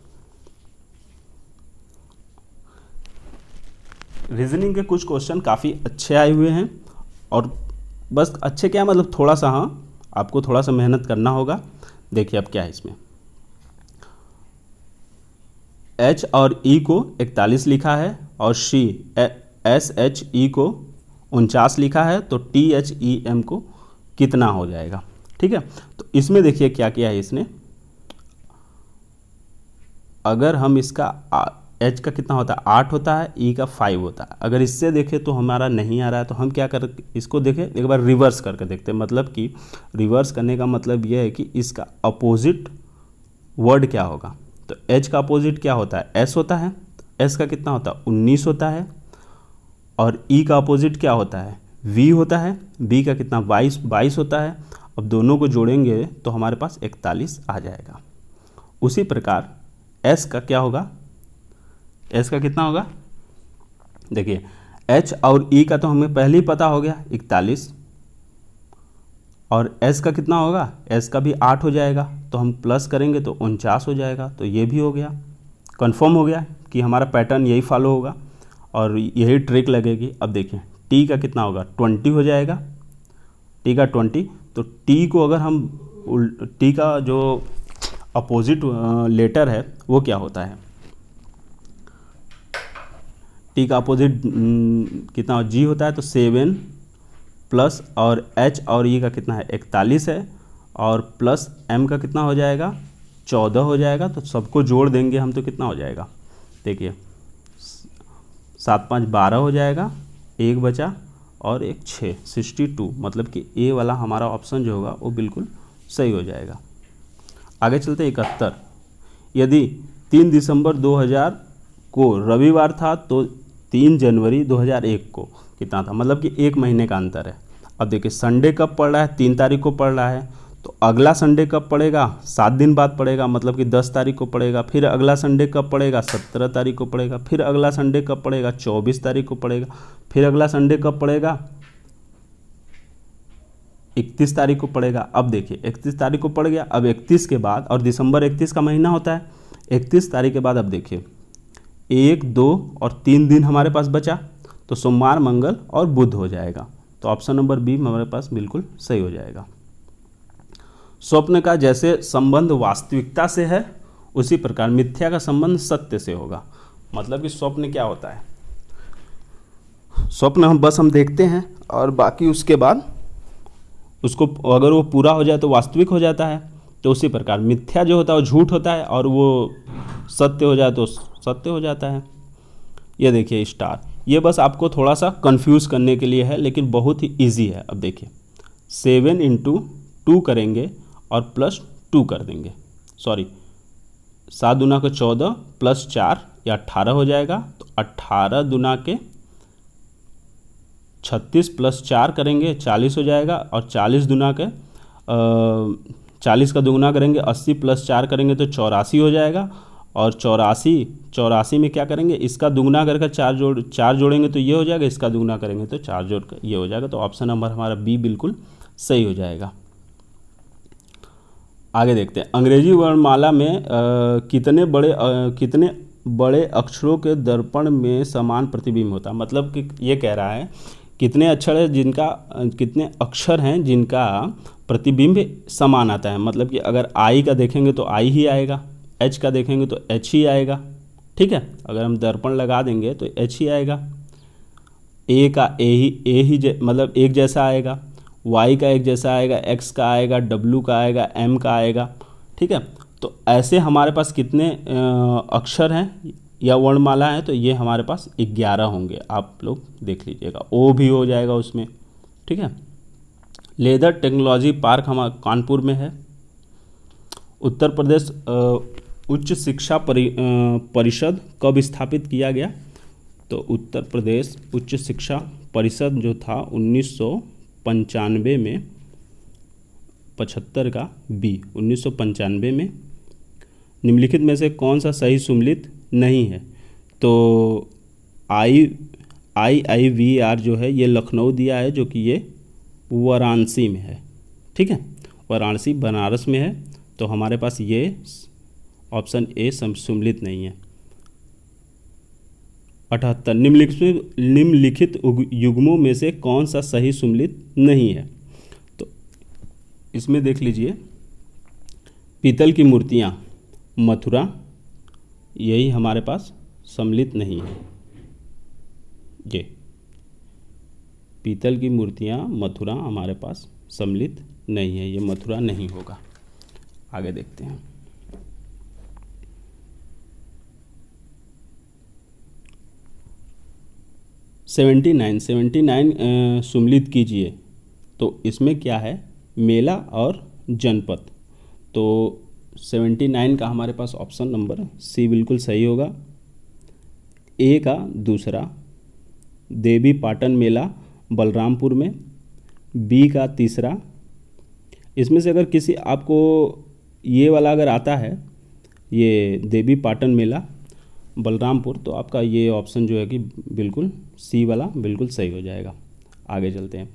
S1: रीजनिंग के कुछ क्वेश्चन काफ़ी अच्छे आए हुए हैं और बस अच्छे क्या मतलब थोड़ा सा हाँ आपको थोड़ा सा मेहनत करना होगा देखिए अब क्या है इसमें एच और ई e को 41 लिखा है और शी एस एच ई को उनचास लिखा है तो टी एच ई एम को कितना हो जाएगा ठीक है तो इसमें देखिए क्या किया है इसने अगर हम इसका एच का कितना होता है आठ होता है ई e का फाइव होता है अगर इससे देखें तो हमारा नहीं आ रहा है तो हम क्या कर इसको देखें एक बार रिवर्स करके देखते हैं मतलब कि रिवर्स करने का मतलब यह है कि इसका अपोजिट वर्ड क्या होगा तो एच का अपोजिट क्या होता है एस होता है एस का कितना होता है उन्नीस होता है और ई e का अपोजिट क्या होता है वी होता है बी का कितना बाईस बाईस होता है अब दोनों को जोड़ेंगे तो हमारे पास इकतालीस आ जाएगा उसी प्रकार एस का क्या होगा एस का कितना होगा देखिए एच और ई e का तो हमें पहले ही पता हो गया इकतालीस और एस का कितना होगा एस का भी आठ हो जाएगा तो हम प्लस करेंगे तो उनचास हो जाएगा तो ये भी हो गया कन्फर्म हो गया कि हमारा पैटर्न यही फॉलो होगा और यही ट्रिक लगेगी अब देखिए टी का कितना होगा ट्वेंटी हो जाएगा टी का ट्वेंटी तो टी को अगर हम टी का जो अपोजिट लेटर है वो क्या होता है टी का अपोजिट हम्म, कितना जी होता है तो सेवन प्लस और एच और ई e का कितना है इकतालीस है और प्लस एम का कितना हो जाएगा चौदह हो जाएगा तो सबको जोड़ देंगे हम तो कितना हो जाएगा देखिए सात पाँच बारह हो जाएगा एक बचा और एक छः सिक्सटी टू मतलब कि ए वाला हमारा ऑप्शन जो होगा वो बिल्कुल सही हो जाएगा आगे चलते इकहत्तर यदि तीन दिसंबर दो हज़ार को रविवार था तो तीन जनवरी 2001 को कितना था मतलब कि एक महीने का अंतर है अब देखिए संडे कब पड़ रहा है तीन तारीख को पड़ रहा है तो अगला संडे कब पड़ेगा सात दिन बाद पड़ेगा मतलब कि दस तारीख को पड़ेगा फिर अगला संडे कब पड़ेगा सत्रह तारीख को पड़ेगा फिर अगला संडे कब पड़ेगा चौबीस तारीख को पड़ेगा फिर अगला संडे कब पड़ेगा इकतीस तारीख को पड़ेगा अब देखिए इकतीस तारीख को पड़ गया अब इकतीस के बाद और दिसंबर इकतीस का महीना होता है इकतीस तारीख के बाद अब देखिए एक दो और तीन दिन हमारे पास बचा तो सोमवार मंगल और बुध हो जाएगा तो ऑप्शन नंबर बी हमारे पास बिल्कुल सही हो जाएगा स्वप्न का जैसे संबंध वास्तविकता से है उसी प्रकार मिथ्या का संबंध सत्य से होगा मतलब कि स्वप्न क्या होता है स्वप्न हम बस हम देखते हैं और बाकी उसके बाद उसको अगर वो पूरा हो जाए तो वास्तविक हो जाता है तो उसी प्रकार मिथ्या जो होता है वो झूठ होता है और वो सत्य हो जाए तो सत्य हो जाता है ये देखिए स्टार ये बस आपको थोड़ा सा कंफ्यूज करने के लिए है लेकिन बहुत ही इजी है अब देखिए सेवन इंटू टू करेंगे और प्लस टू कर देंगे सॉरी सात दुना के चौदह प्लस चार या अट्ठारह हो जाएगा तो अट्ठारह दुना के छत्तीस प्लस चार करेंगे चालीस हो जाएगा और चालीस दुना के चालीस का दोगुना करेंगे अस्सी प्लस चार करेंगे तो चौरासी हो जाएगा और चौरासी चौरासी में क्या करेंगे इसका दुगना करके चार जोड़ चार जोड़ेंगे तो ये हो जाएगा इसका दुगना करेंगे तो चार जोड़ ये हो जाएगा तो ऑप्शन नंबर हमारा बी बिल्कुल सही हो जाएगा आगे देखते हैं अंग्रेजी वर्णमाला में आ, कितने बड़े आ, कितने बड़े अक्षरों के दर्पण में समान प्रतिबिंब होता मतलब कि ये कह रहा है कितने अक्षर है जिनका कितने अक्षर हैं जिनका प्रतिबिंब समान आता है मतलब कि अगर आई का देखेंगे तो आई ही आएगा एच का देखेंगे तो एच ही आएगा ठीक है अगर हम दर्पण लगा देंगे तो एच ही आएगा ए का ए ही ए ही मतलब एक जैसा आएगा वाई का एक जैसा आएगा एक्स का आएगा डब्लू का आएगा एम का आएगा ठीक है तो ऐसे हमारे पास कितने अक्षर हैं या वर्णमाला है तो ये हमारे पास ग्यारह होंगे आप लोग देख लीजिएगा ओ भी हो जाएगा उसमें ठीक है लेदर टेक्नोलॉजी पार्क हमारे कानपुर में है उत्तर प्रदेश उच्च शिक्षा परिषद कब स्थापित किया गया तो उत्तर प्रदेश उच्च शिक्षा परिषद जो था उन्नीस में पचहत्तर का बी उन्नीस में निम्नलिखित में से कौन सा सही सुमिलित नहीं है तो आई आई आई वी आर जो है ये लखनऊ दिया है जो कि ये वाराणसी में है ठीक है वाराणसी बनारस में है तो हमारे पास ये ऑप्शन ए सम्मिलित नहीं है अठहत्तर निम्नलिखित निम्नलिखित युग्मों में से कौन सा सही सम्मिलित नहीं है तो इसमें देख लीजिए पीतल की मूर्तियाँ मथुरा यही हमारे पास सम्मिलित नहीं है ये पीतल की मूर्तियां मथुरा हमारे पास सम्मिलित नहीं है ये मथुरा नहीं होगा आगे देखते हैं सेवेंटी नाइन सेवेंटी नाइन सुमलित कीजिए तो इसमें क्या है मेला और जनपद तो सेवेंटी नाइन का हमारे पास ऑप्शन नंबर सी बिल्कुल सही होगा ए का दूसरा देवी पाटन मेला बलरामपुर में बी का तीसरा इसमें से अगर किसी आपको ये वाला अगर आता है ये देवी पाटन मेला बलरामपुर तो आपका ये ऑप्शन जो है कि बिल्कुल सी वाला बिल्कुल सही हो जाएगा आगे चलते हैं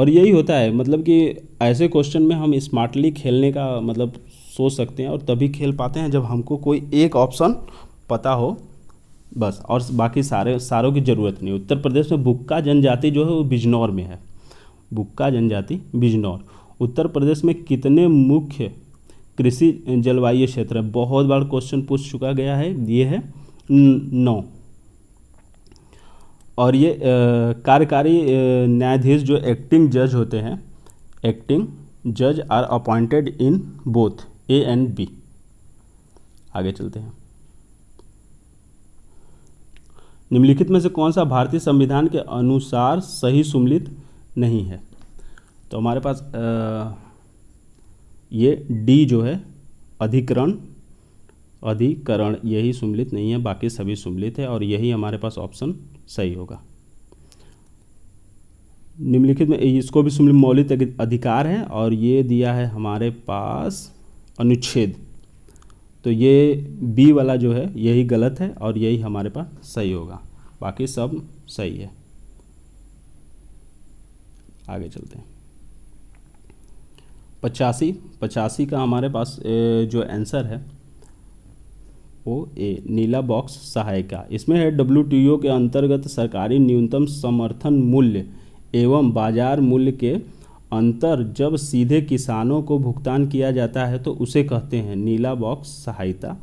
S1: और यही होता है मतलब कि ऐसे क्वेश्चन में हम स्मार्टली खेलने का मतलब सोच सकते हैं और तभी खेल पाते हैं जब हमको कोई एक ऑप्शन पता हो बस और बाकी सारे सारों की ज़रूरत नहीं उत्तर प्रदेश में बुक्का जनजाति जो है वो बिजनौर में है बुक्का जनजाति बिजनौर उत्तर प्रदेश में कितने मुख्य कृषि जलवायु क्षेत्र है बहुत बार क्वेश्चन पूछ चुका गया है ये है नौ और ये कार्यकारी न्यायाधीश जो एक्टिंग जज होते हैं एक्टिंग जज are appointed in both A and B आगे चलते हैं निम्नलिखित में से कौन सा भारतीय संविधान के अनुसार सही सुमिलित नहीं है तो हमारे पास आ, ये डी जो है अधिकरण अधिकरण यही सम्मिलित नहीं है बाकी सभी सुमिलित है और यही हमारे पास ऑप्शन सही होगा निम्नलिखित में इसको भी सुमिलित मौलिक अधिकार है और ये दिया है हमारे पास अनुच्छेद तो ये बी वाला जो है यही गलत है और यही हमारे पास सही होगा बाकी सब सही है आगे चलते हैं पचासी पचासी का हमारे पास जो आंसर है वो ए नीला बॉक्स सहायिका इसमें है डब्ल्यू के अंतर्गत सरकारी न्यूनतम समर्थन मूल्य एवं बाजार मूल्य के अंतर जब सीधे किसानों को भुगतान किया जाता है तो उसे कहते हैं नीला बॉक्स सहायता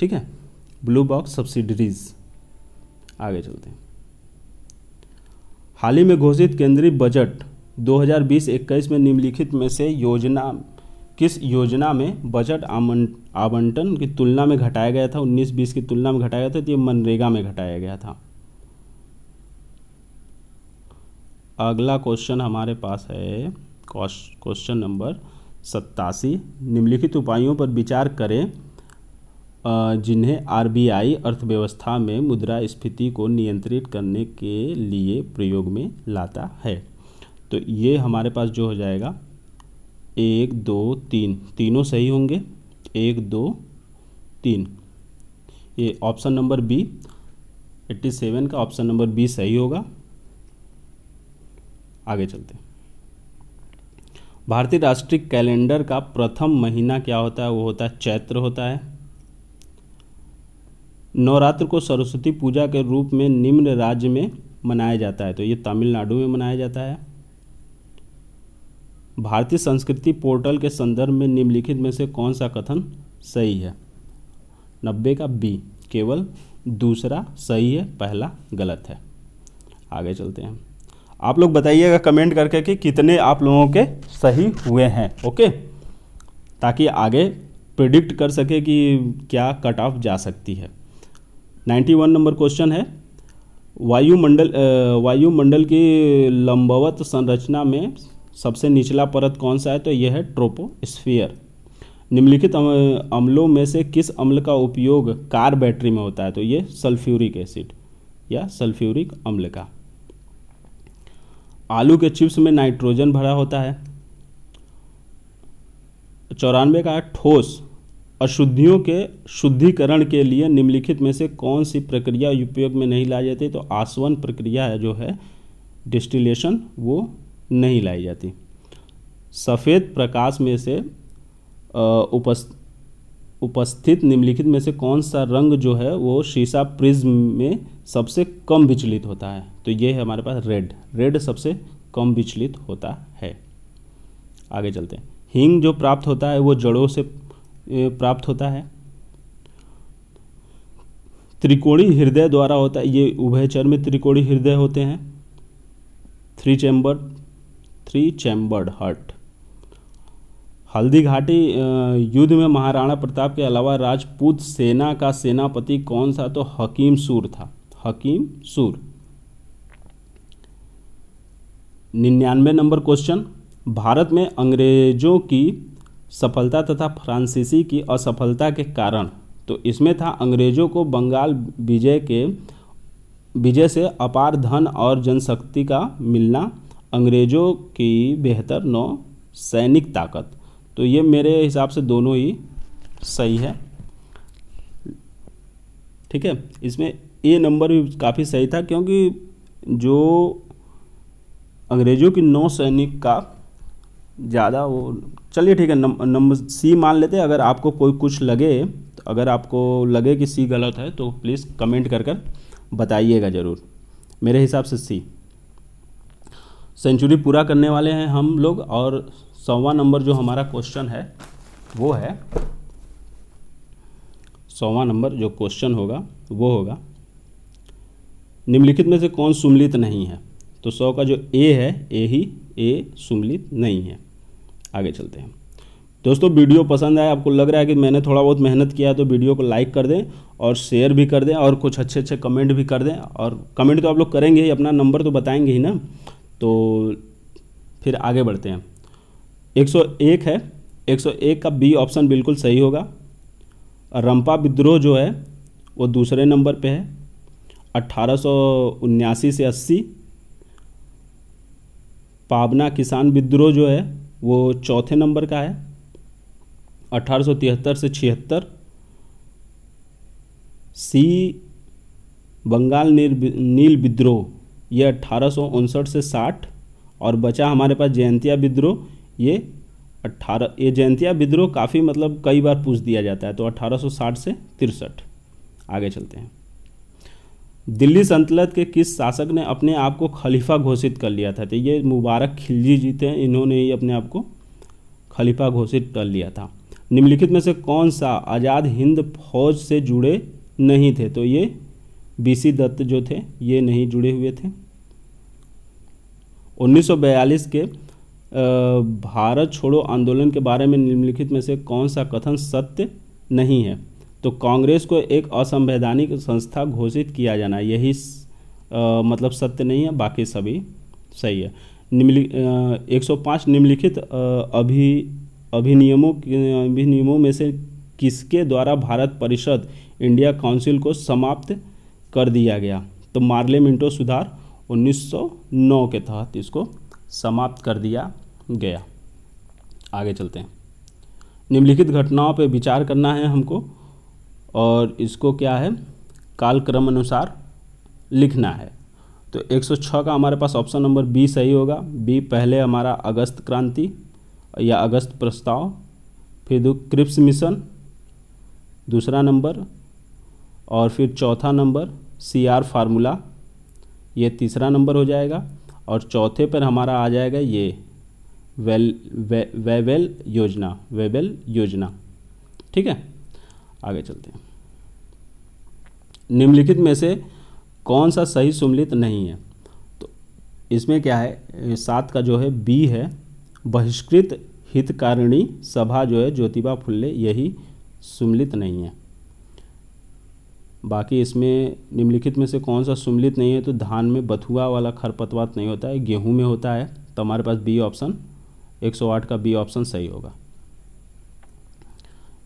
S1: ठीक है ब्लू बॉक्स सब्सिडरीज आगे चलते हैं हाल ही में घोषित केंद्रीय बजट 2020-21 में निम्नलिखित में से योजना किस योजना में बजट आवंटन की तुलना में घटाया गया था 19-20 की तुलना में घटाया गया था तो ये मनरेगा में घटाया गया था अगला क्वेश्चन हमारे पास है क्वेश्चन नंबर सत्तासी निम्नलिखित उपायों पर विचार करें जिन्हें आरबीआई अर्थव्यवस्था में मुद्रा स्फीति को नियंत्रित करने के लिए प्रयोग में लाता है तो ये हमारे पास जो हो जाएगा एक दो तीन तीनों सही होंगे एक दो तीन ये option number B eighty seven का ऑप्शन नंबर बी सही होगा आगे चलते हैं भारतीय राष्ट्रीय कैलेंडर का प्रथम महीना क्या होता है वो होता है चैत्र होता है नवरात्र को सरस्वती पूजा के रूप में निम्न राज्य में मनाया जाता है तो ये तमिलनाडु में मनाया जाता है भारतीय संस्कृति पोर्टल के संदर्भ में निम्नलिखित में से कौन सा कथन सही है नब्बे का बी केवल दूसरा सही है पहला गलत है आगे चलते हैं आप लोग बताइएगा कमेंट करके कि कितने आप लोगों के सही हुए हैं ओके ताकि आगे प्रिडिक्ट कर सके कि क्या कट ऑफ जा सकती है 91 नंबर क्वेश्चन है वायुमंडल वायुमंडल की लंबवत संरचना में सबसे निचला परत कौन सा है तो यह है ट्रोपोस्फियर निम्नलिखित अम्लों में से किस अम्ल का उपयोग कार बैटरी में होता है तो ये सल्फ्यूरिक एसिड या सल्फ्यूरिक अम्ल का आलू के चिप्स में नाइट्रोजन भरा होता है चौरानवे का ठोस अशुद्धियों के शुद्धिकरण के लिए निम्नलिखित में से कौन सी प्रक्रिया उपयोग में नहीं लाई जाती तो आसवन प्रक्रिया है जो है डिस्टिलेशन वो नहीं लाई जाती सफ़ेद प्रकाश में से उपस्थित उपस्थित निम्नलिखित में से कौन सा रंग जो है वो शीशा प्रिज्म में सबसे कम विचलित होता है तो ये है हमारे पास रेड रेड सबसे कम विचलित होता है आगे चलते हैं हींग जो प्राप्त होता है वो जड़ों से प्राप्त होता है त्रिकोणी हृदय द्वारा होता है ये उभयचर में त्रिकोणी हृदय होते हैं three chamber three chambered heart Haldighati युद्ध में महाराणा प्रताप के अलावा राजपूत सेना का सेनापति कौन सा तो हकीम सूर था हकीम सूर निन्यानवे नंबर क्वेश्चन भारत में अंग्रेजों की सफलता तथा फ्रांसीसी की असफलता के कारण तो इसमें था अंग्रेजों को बंगाल विजय के विजय से अपार धन और जनशक्ति का मिलना अंग्रेजों की बेहतर नौ सैनिक ताकत तो ये मेरे हिसाब से दोनों ही सही है ठीक है इसमें ए नंबर भी काफ़ी सही था क्योंकि जो अंग्रेज़ों की नौ सैनिक का ज़्यादा वो चलिए ठीक है नंबर सी मान लेते हैं अगर आपको कोई कुछ लगे तो अगर आपको लगे कि सी गलत है तो प्लीज़ कमेंट कर कर बताइएगा ज़रूर मेरे हिसाब से सी सेंचुरी पूरा करने वाले हैं हम लोग और सौवा नंबर जो हमारा क्वेश्चन है वो है सौवा नंबर जो क्वेश्चन होगा वो होगा निम्नलिखित में से कौन सुमलित नहीं है तो सौ का जो ए है ए ही ए सुमलित नहीं है आगे चलते हैं दोस्तों वीडियो पसंद आए आपको लग रहा है कि मैंने थोड़ा बहुत मेहनत किया तो वीडियो को लाइक कर दें और शेयर भी कर दें और कुछ अच्छे अच्छे कमेंट भी कर दें और कमेंट तो आप लोग करेंगे ही अपना नंबर तो बताएंगे ही ना तो फिर आगे बढ़ते हैं 101 है 101 का बी ऑप्शन बिल्कुल सही होगा रंपा विद्रोह जो है वो दूसरे नंबर पे है अट्ठारह से 80 पावना किसान विद्रोह जो है वो चौथे नंबर का है अट्ठारह से छिहत्तर सी बंगाल नील विद्रोह यह अट्ठारह से 60 और बचा हमारे पास जयंतिया विद्रोह ये अट्ठारह ये जयंतिया विद्रोह काफ़ी मतलब कई बार पूछ दिया जाता है तो 1860 से तिरसठ आगे चलते हैं दिल्ली संतलत के किस शासक ने अपने आप को खलीफा घोषित कर लिया था तो ये मुबारक खिलजी जी थे इन्होंने ही अपने आप को खलीफा घोषित कर लिया था निम्नलिखित में से कौन सा आज़ाद हिंद फौज से जुड़े नहीं थे तो ये बीसी दत्त जो थे ये नहीं जुड़े हुए थे 1942 के भारत छोड़ो आंदोलन के बारे में निम्नलिखित में से कौन सा कथन सत्य नहीं है तो कांग्रेस को एक असंवैधानिक संस्था घोषित किया जाना यही आ, मतलब सत्य नहीं है बाकी सभी सही है निम्नलि एक सौ पाँच निम्नलिखित अभि अभिनियमों अभिनियमों में से किसके द्वारा भारत परिषद इंडिया काउंसिल को समाप्त कर दिया गया तो मार्ले मिंटो सुधार 1909 के तहत इसको समाप्त कर दिया गया आगे चलते हैं निम्नलिखित घटनाओं पर विचार करना है हमको और इसको क्या है कालक्रम अनुसार लिखना है तो 106 का हमारे पास ऑप्शन नंबर बी सही होगा बी पहले हमारा अगस्त क्रांति या अगस्त प्रस्ताव फिर दो क्रिप्स मिशन दूसरा नंबर और फिर चौथा नंबर सी आर फार्मूला ये तीसरा नंबर हो जाएगा और चौथे पर हमारा आ जाएगा ये वेल वे, वेवेल योजना वेवेल योजना ठीक है आगे चलते हैं निम्नलिखित में से कौन सा सही सुमिलित नहीं है तो इसमें क्या है सात का जो है बी है बहिष्कृत हितकारिणी सभा जो है ज्योतिबा फुल्ले यही सुमिलित नहीं है बाकी इसमें निम्नलिखित में से कौन सा सुमिलित नहीं है तो धान में बथुआ वाला खरपतवार नहीं होता है गेहूं में होता है तो हमारे पास बी ऑप्शन 108 का बी ऑप्शन सही होगा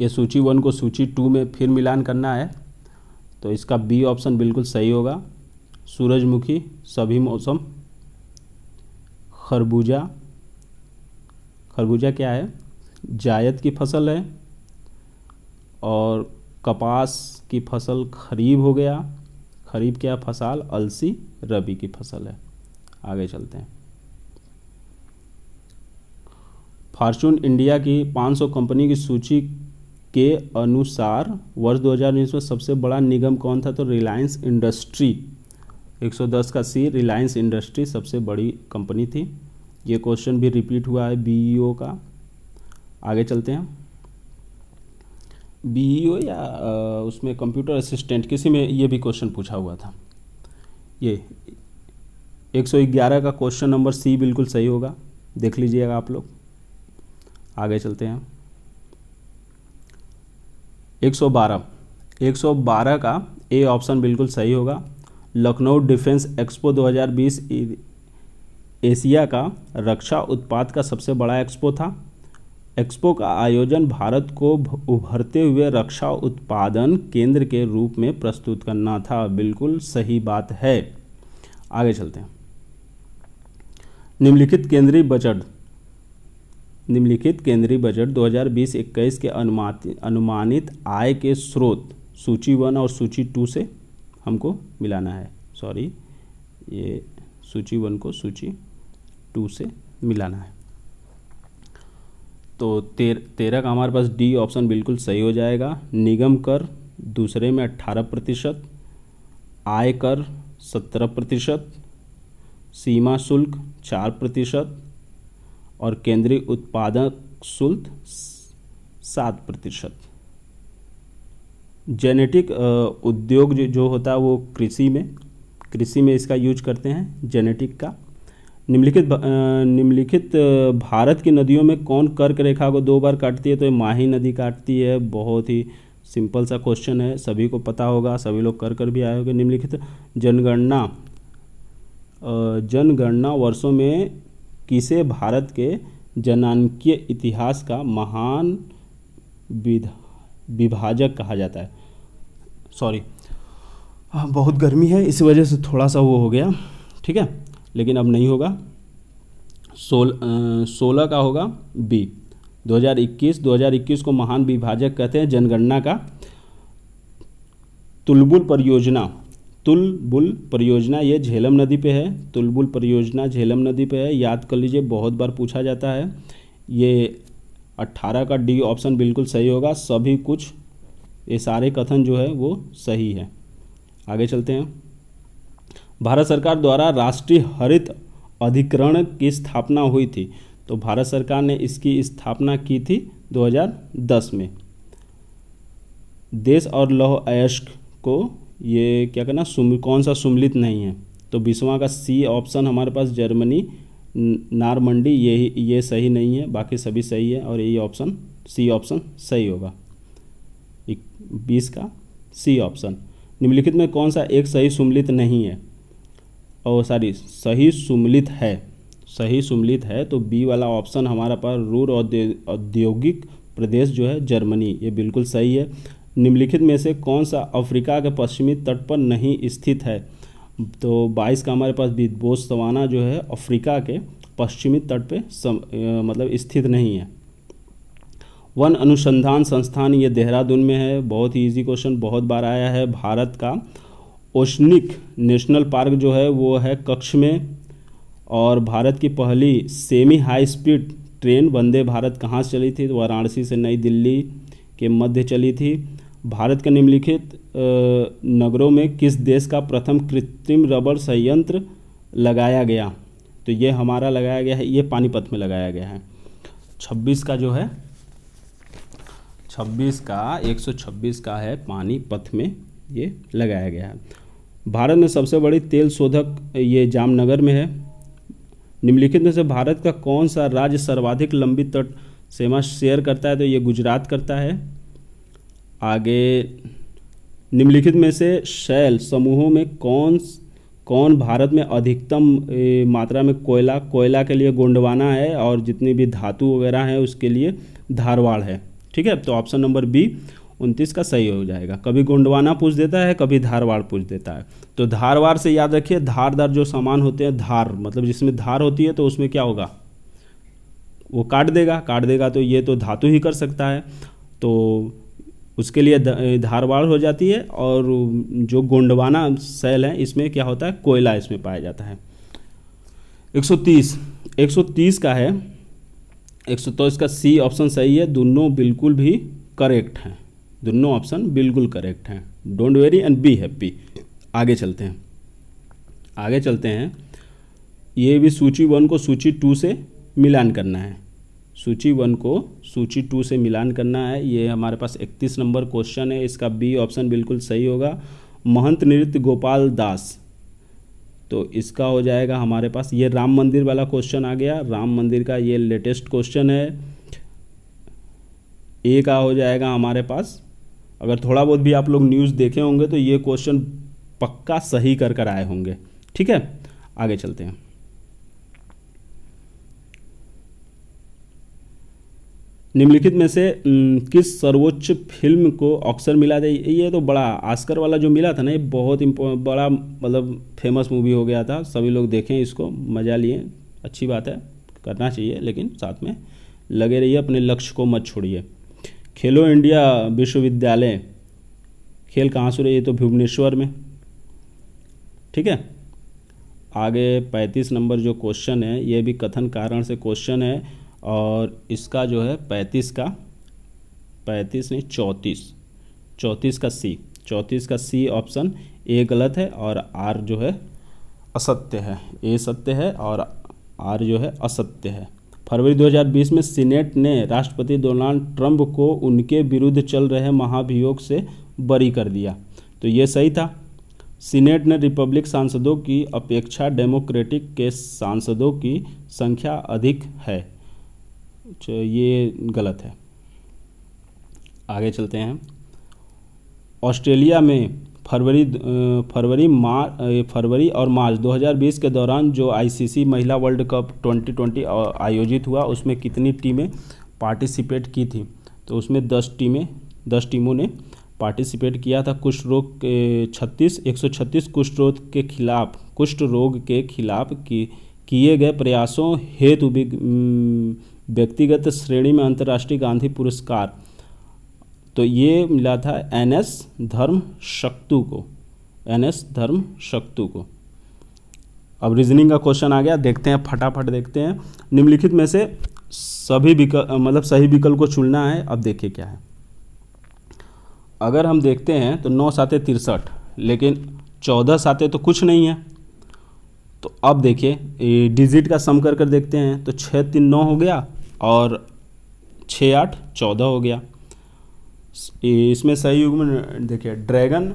S1: ये सूची वन को सूची टू में फिर मिलान करना है तो इसका बी ऑप्शन बिल्कुल सही होगा सूरजमुखी सभी मौसम खरबूजा खरबूजा क्या है जायद की फसल है और कपास की फसल खरीब हो गया खरीब क्या फसल अलसी रबी की फसल है आगे चलते हैं फार्चून इंडिया की 500 कंपनी की सूची के अनुसार वर्ष 2019 में सबसे बड़ा निगम कौन था तो रिलायंस इंडस्ट्री 110 का सी रिलायंस इंडस्ट्री सबसे बड़ी कंपनी थी ये क्वेश्चन भी रिपीट हुआ है बीईओ e का आगे चलते हैं बीईओ e या उसमें कंप्यूटर असिस्टेंट किसी में ये भी क्वेश्चन पूछा हुआ था ये 111 का क्वेश्चन नंबर सी बिल्कुल सही होगा देख लीजिएगा आप लोग आगे चलते हैं 112 112 का ए ऑप्शन बिल्कुल सही होगा लखनऊ डिफेंस एक्सपो 2020 एशिया का रक्षा उत्पाद का सबसे बड़ा एक्सपो था एक्सपो का आयोजन भारत को उभरते हुए रक्षा उत्पादन केंद्र के रूप में प्रस्तुत करना था बिल्कुल सही बात है आगे चलते हैं निम्नलिखित केंद्रीय बजट निम्नलिखित केंद्रीय बजट 2020-21 के अनुमानित आय के स्रोत सूची वन और सूची टू से हमको मिलाना है सॉरी ये सूची वन को सूची टू से मिलाना है तो तेर तेरह का हमारे पास डी ऑप्शन बिल्कुल सही हो जाएगा निगम कर दूसरे में अट्ठारह प्रतिशत आय कर सत्रह प्रतिशत सीमा शुल्क चार प्रतिशत और केंद्रीय उत्पादक शुल्क सात प्रतिशत जेनेटिक उद्योग जो होता है वो कृषि में कृषि में इसका यूज करते हैं जेनेटिक का निम्नलिखित निम्नलिखित भारत की नदियों में कौन कर्क रेखा को दो बार काटती है तो ये माही नदी काटती है बहुत ही सिंपल सा क्वेश्चन है सभी को पता होगा सभी लोग कर कर भी आए होंगे निम्नलिखित जनगणना जनगणना वर्षों में किसे भारत के जनानकीय इतिहास का महान विभाजक कहा जाता है सॉरी हाँ, बहुत गर्मी है इस वजह से थोड़ा सा वो हो गया ठीक है लेकिन अब नहीं होगा सोल सोलह का होगा बी 2021 2021 को महान विभाजक कहते हैं जनगणना का तुलबुल परियोजना तुलबुल परियोजना ये झेलम नदी पे है तुलबुल परियोजना झेलम नदी पे है याद कर लीजिए बहुत बार पूछा जाता है ये 18 का डी ऑप्शन बिल्कुल सही होगा सभी कुछ ये सारे कथन जो है वो सही है आगे चलते हैं भारत सरकार द्वारा राष्ट्रीय हरित अधिकरण की स्थापना हुई थी तो भारत सरकार ने इसकी स्थापना की थी 2010 में देश और लौह अयस्क को ये क्या करना सुम कौन सा सुम्लित नहीं है तो बीसवा का सी ऑप्शन हमारे पास जर्मनी नारमंडी ये ये सही नहीं है बाकी सभी सही है और यही ऑप्शन सी ऑप्शन सही होगा बीस का सी ऑप्शन निम्नलिखित में कौन सा एक सही सुम्लित नहीं है और सॉरी सही सुम्लित है सही सुम्लित है तो बी वाला ऑप्शन हमारा पास रूर औद्योगिक प्रदेश जो है जर्मनी ये बिल्कुल सही है निम्नलिखित में से कौन सा अफ्रीका के पश्चिमी तट पर नहीं स्थित है तो 22 का हमारे पास बोस्तवाना जो है अफ्रीका के पश्चिमी तट पे सम, ए, मतलब स्थित नहीं है वन अनुसंधान संस्थान ये देहरादून में है बहुत ही ईजी क्वेश्चन बहुत बार आया है भारत का ओशनिक नेशनल पार्क जो है वो है कक्ष में और भारत की पहली semi high speed train Vande Bharat कहाँ से चली थी वाराणसी से नई दिल्ली के मध्य चली थी भारत के निम्नलिखित नगरों में किस देश का प्रथम कृत्रिम रबर संयंत्र लगाया गया तो ये हमारा लगाया गया है ये पानीपत में लगाया गया है 26 का जो है 26 का 126 का है पानीपत में ये लगाया गया है भारत में सबसे बड़ी तेल शोधक ये जामनगर में है निम्नलिखित में से भारत का कौन सा राज्य सर्वाधिक लंबी तट सीमा शेयर करता है तो ये गुजरात करता है आगे निम्नलिखित में से शैल समूहों में कौन कौन भारत में अधिकतम मात्रा में कोयला कोयला के लिए गोंडवाना है और जितनी भी धातु वगैरह हैं उसके लिए धारवाड़ है ठीक है तो ऑप्शन नंबर बी उनतीस का सही हो जाएगा कभी गोंडवाना पूछ देता है कभी धारवाड़ पूछ देता है तो धारवाड़ से याद रखिए धार दार जो सामान होते हैं धार मतलब जिसमें धार होती है तो उसमें क्या होगा वो काट देगा काट देगा तो ये तो धातु ही कर सकता है तो उसके लिए धारवाड़ हो जाती है और जो गोंडवाना सेल है इसमें क्या होता है कोयला इसमें पाया जाता है 130 130 का है एक सौ तो इसका सी ऑप्शन सही है दोनों बिल्कुल भी करेक्ट हैं दोनों ऑप्शन बिल्कुल करेक्ट हैं don't worry and be happy आगे चलते हैं आगे चलते हैं ये भी सूची वन को सूची टू से मिलान करना है सूची वन को सूची टू से मिलान करना है ये हमारे पास इकतीस नंबर क्वेश्चन है इसका बी ऑप्शन बिल्कुल सही होगा महंत नृत्य गोपाल दास तो इसका हो जाएगा हमारे पास ये राम मंदिर वाला क्वेश्चन आ गया राम मंदिर का ये लेटेस्ट क्वेश्चन है ए का हो जाएगा हमारे पास अगर थोड़ा बहुत भी आप लोग न्यूज़ देखे होंगे तो ये क्वेश्चन पक्का सही कर कर आए होंगे ठीक है आगे चलते हैं निम्नलिखित में से किस सर्वोच्च फिल्म को ऑक्सर मिला था ये तो बड़ा आस्कर वाला जो मिला था ना ये बहुत बड़ा मतलब फेमस मूवी हो गया था सभी लोग देखें इसको मज़ा लिए अच्छी बात है करना चाहिए लेकिन साथ में लगे रहिए अपने लक्ष्य को मत छोड़िए खेलो इंडिया विश्वविद्यालय खेल कहाँ से रही तो भुवनेश्वर में ठीक है आगे 35 नंबर जो क्वेश्चन है ये भी कथन कारण से क्वेश्चन है और इसका जो है पैंतीस का पैंतीस नहीं चौंतीस चौंतीस का सी चौंतीस का सी ऑप्शन ए गलत है और आर जो है असत्य है ए सत्य है और आर जो है असत्य है फरवरी 2020 में सीनेट ने राष्ट्रपति डोनाल्ड ट्रंप को उनके विरुद्ध चल रहे महाभियोग से बरी कर दिया तो ये सही था सीनेट ने रिपब्लिक सांसदों की अपेक्षा डेमोक्रेटिक के सांसदों की संख्या अधिक है ये गलत है आगे चलते हैं ऑस्ट्रेलिया में फरवरी फरवरी मार फरवरी और मार्च 2020 के दौरान जो आईसीसी महिला वर्ल्ड कप 2020 आयोजित हुआ उसमें कितनी टीमें पार्टिसिपेट की थी तो उसमें 10 टीमें 10 टीमों ने पार्टिसिपेट किया था कुष्ठ रोग के छत्तीस एक सौ छत्तीस कुष्ठ रोग के खिलाफ कुष्ठ रोग के खिलाफ किए गए प्रयासों हेतु व्यक्तिगत श्रेणी में अंतर्राष्ट्रीय गांधी पुरस्कार तो ये मिला था एन एस धर्म शक्तु को एन एस धर्म शक्तु को अब रीजनिंग का क्वेश्चन आ गया देखते हैं फटाफट देखते हैं निम्नलिखित में से सभी विकल मतलब सही विकल्प को चुनना है अब देखिए क्या है अगर हम देखते हैं तो नौ सातें तिरसठ लेकिन चौदह सातें तो कुछ नहीं है तो अब देखिए डिजिट का सम कर कर देखते हैं तो छः तीन नौ हो गया और छः आठ चौदह हो गया इसमें सही युग में देखिए ड्रैगन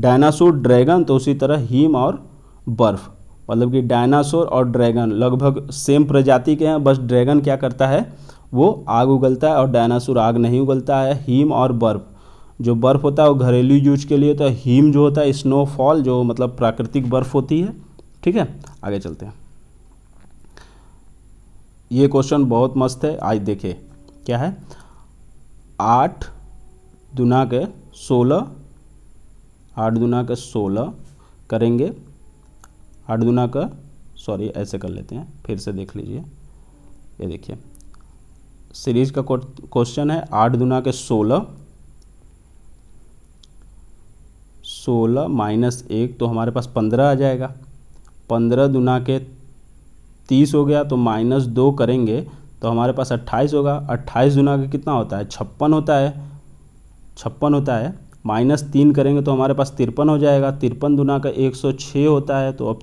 S1: डायनासोर ड्रैगन तो उसी तरह हीम और बर्फ़ मतलब कि डायनासोर और ड्रैगन लगभग सेम प्रजाति के हैं बस ड्रैगन क्या करता है वो आग उगलता है और डायनासोर आग नहीं उगलता है हीम और बर्फ़ जो बर्फ़ होता है वो घरेलू यूज के लिए तो हीम जो होता है स्नोफॉल जो मतलब प्राकृतिक बर्फ़ होती है ठीक है आगे चलते हैं ये क्वेश्चन बहुत मस्त है आज देखिए क्या है आठ दुना के सोलह आठ दुना के सोलह करेंगे आठ दुना का सॉरी ऐसे कर लेते हैं फिर से देख लीजिए ये देखिए सीरीज का क्वेश्चन है आठ दुना के सोलह सोलह माइनस एक तो हमारे पास पंद्रह आ जाएगा पंद्रह दुना के तीस हो गया तो माइनस दो करेंगे तो हमारे पास अट्ठाईस होगा अट्ठाईस गुना का कितना होता है छप्पन होता है छप्पन होता है माइनस तीन करेंगे तो हमारे पास तिरपन हो जाएगा तिरपन दुना का एक सौ छः होता है तो अब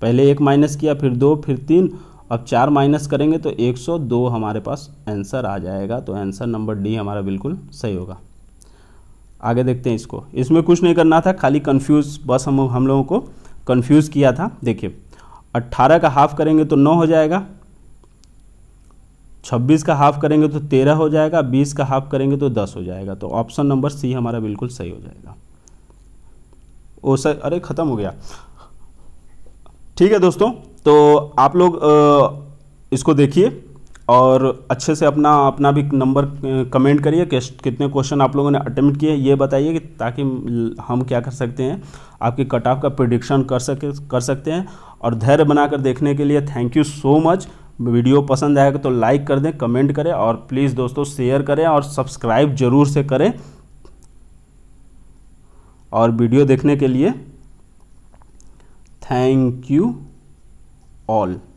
S1: पहले एक माइनस किया फिर दो फिर तीन अब चार माइनस करेंगे तो एक सौ दो हमारे पास आंसर आ जाएगा तो आंसर नंबर डी हमारा बिल्कुल सही होगा आगे देखते हैं इसको इसमें कुछ नहीं करना था खाली कन्फ्यूज़ बस हम हम लोगों को कन्फ्यूज़ किया था देखिए 18 का हाफ करेंगे तो 9 हो जाएगा 26 का हाफ करेंगे तो 13 हो जाएगा 20 का हाफ करेंगे तो 10 हो जाएगा तो ऑप्शन नंबर सी हमारा बिल्कुल सही हो जाएगा ओ सर अरे ख़त्म हो गया ठीक है दोस्तों तो आप लोग इसको देखिए और अच्छे से अपना अपना भी नंबर कमेंट करिए कि कितने क्वेश्चन आप लोगों ने अटेम्प्ट किए ये बताइए कि ताकि हम क्या कर सकते हैं आपके कट ऑफ का प्रिडिक्शन कर सके कर सकते हैं और धैर्य बनाकर देखने के लिए thank you so much video पसंद आएगा तो लाइक कर दें कमेंट करें और प्लीज़ दोस्तों शेयर करें और सब्सक्राइब जरूर से करें और वीडियो देखने के लिए थैंक यू ऑल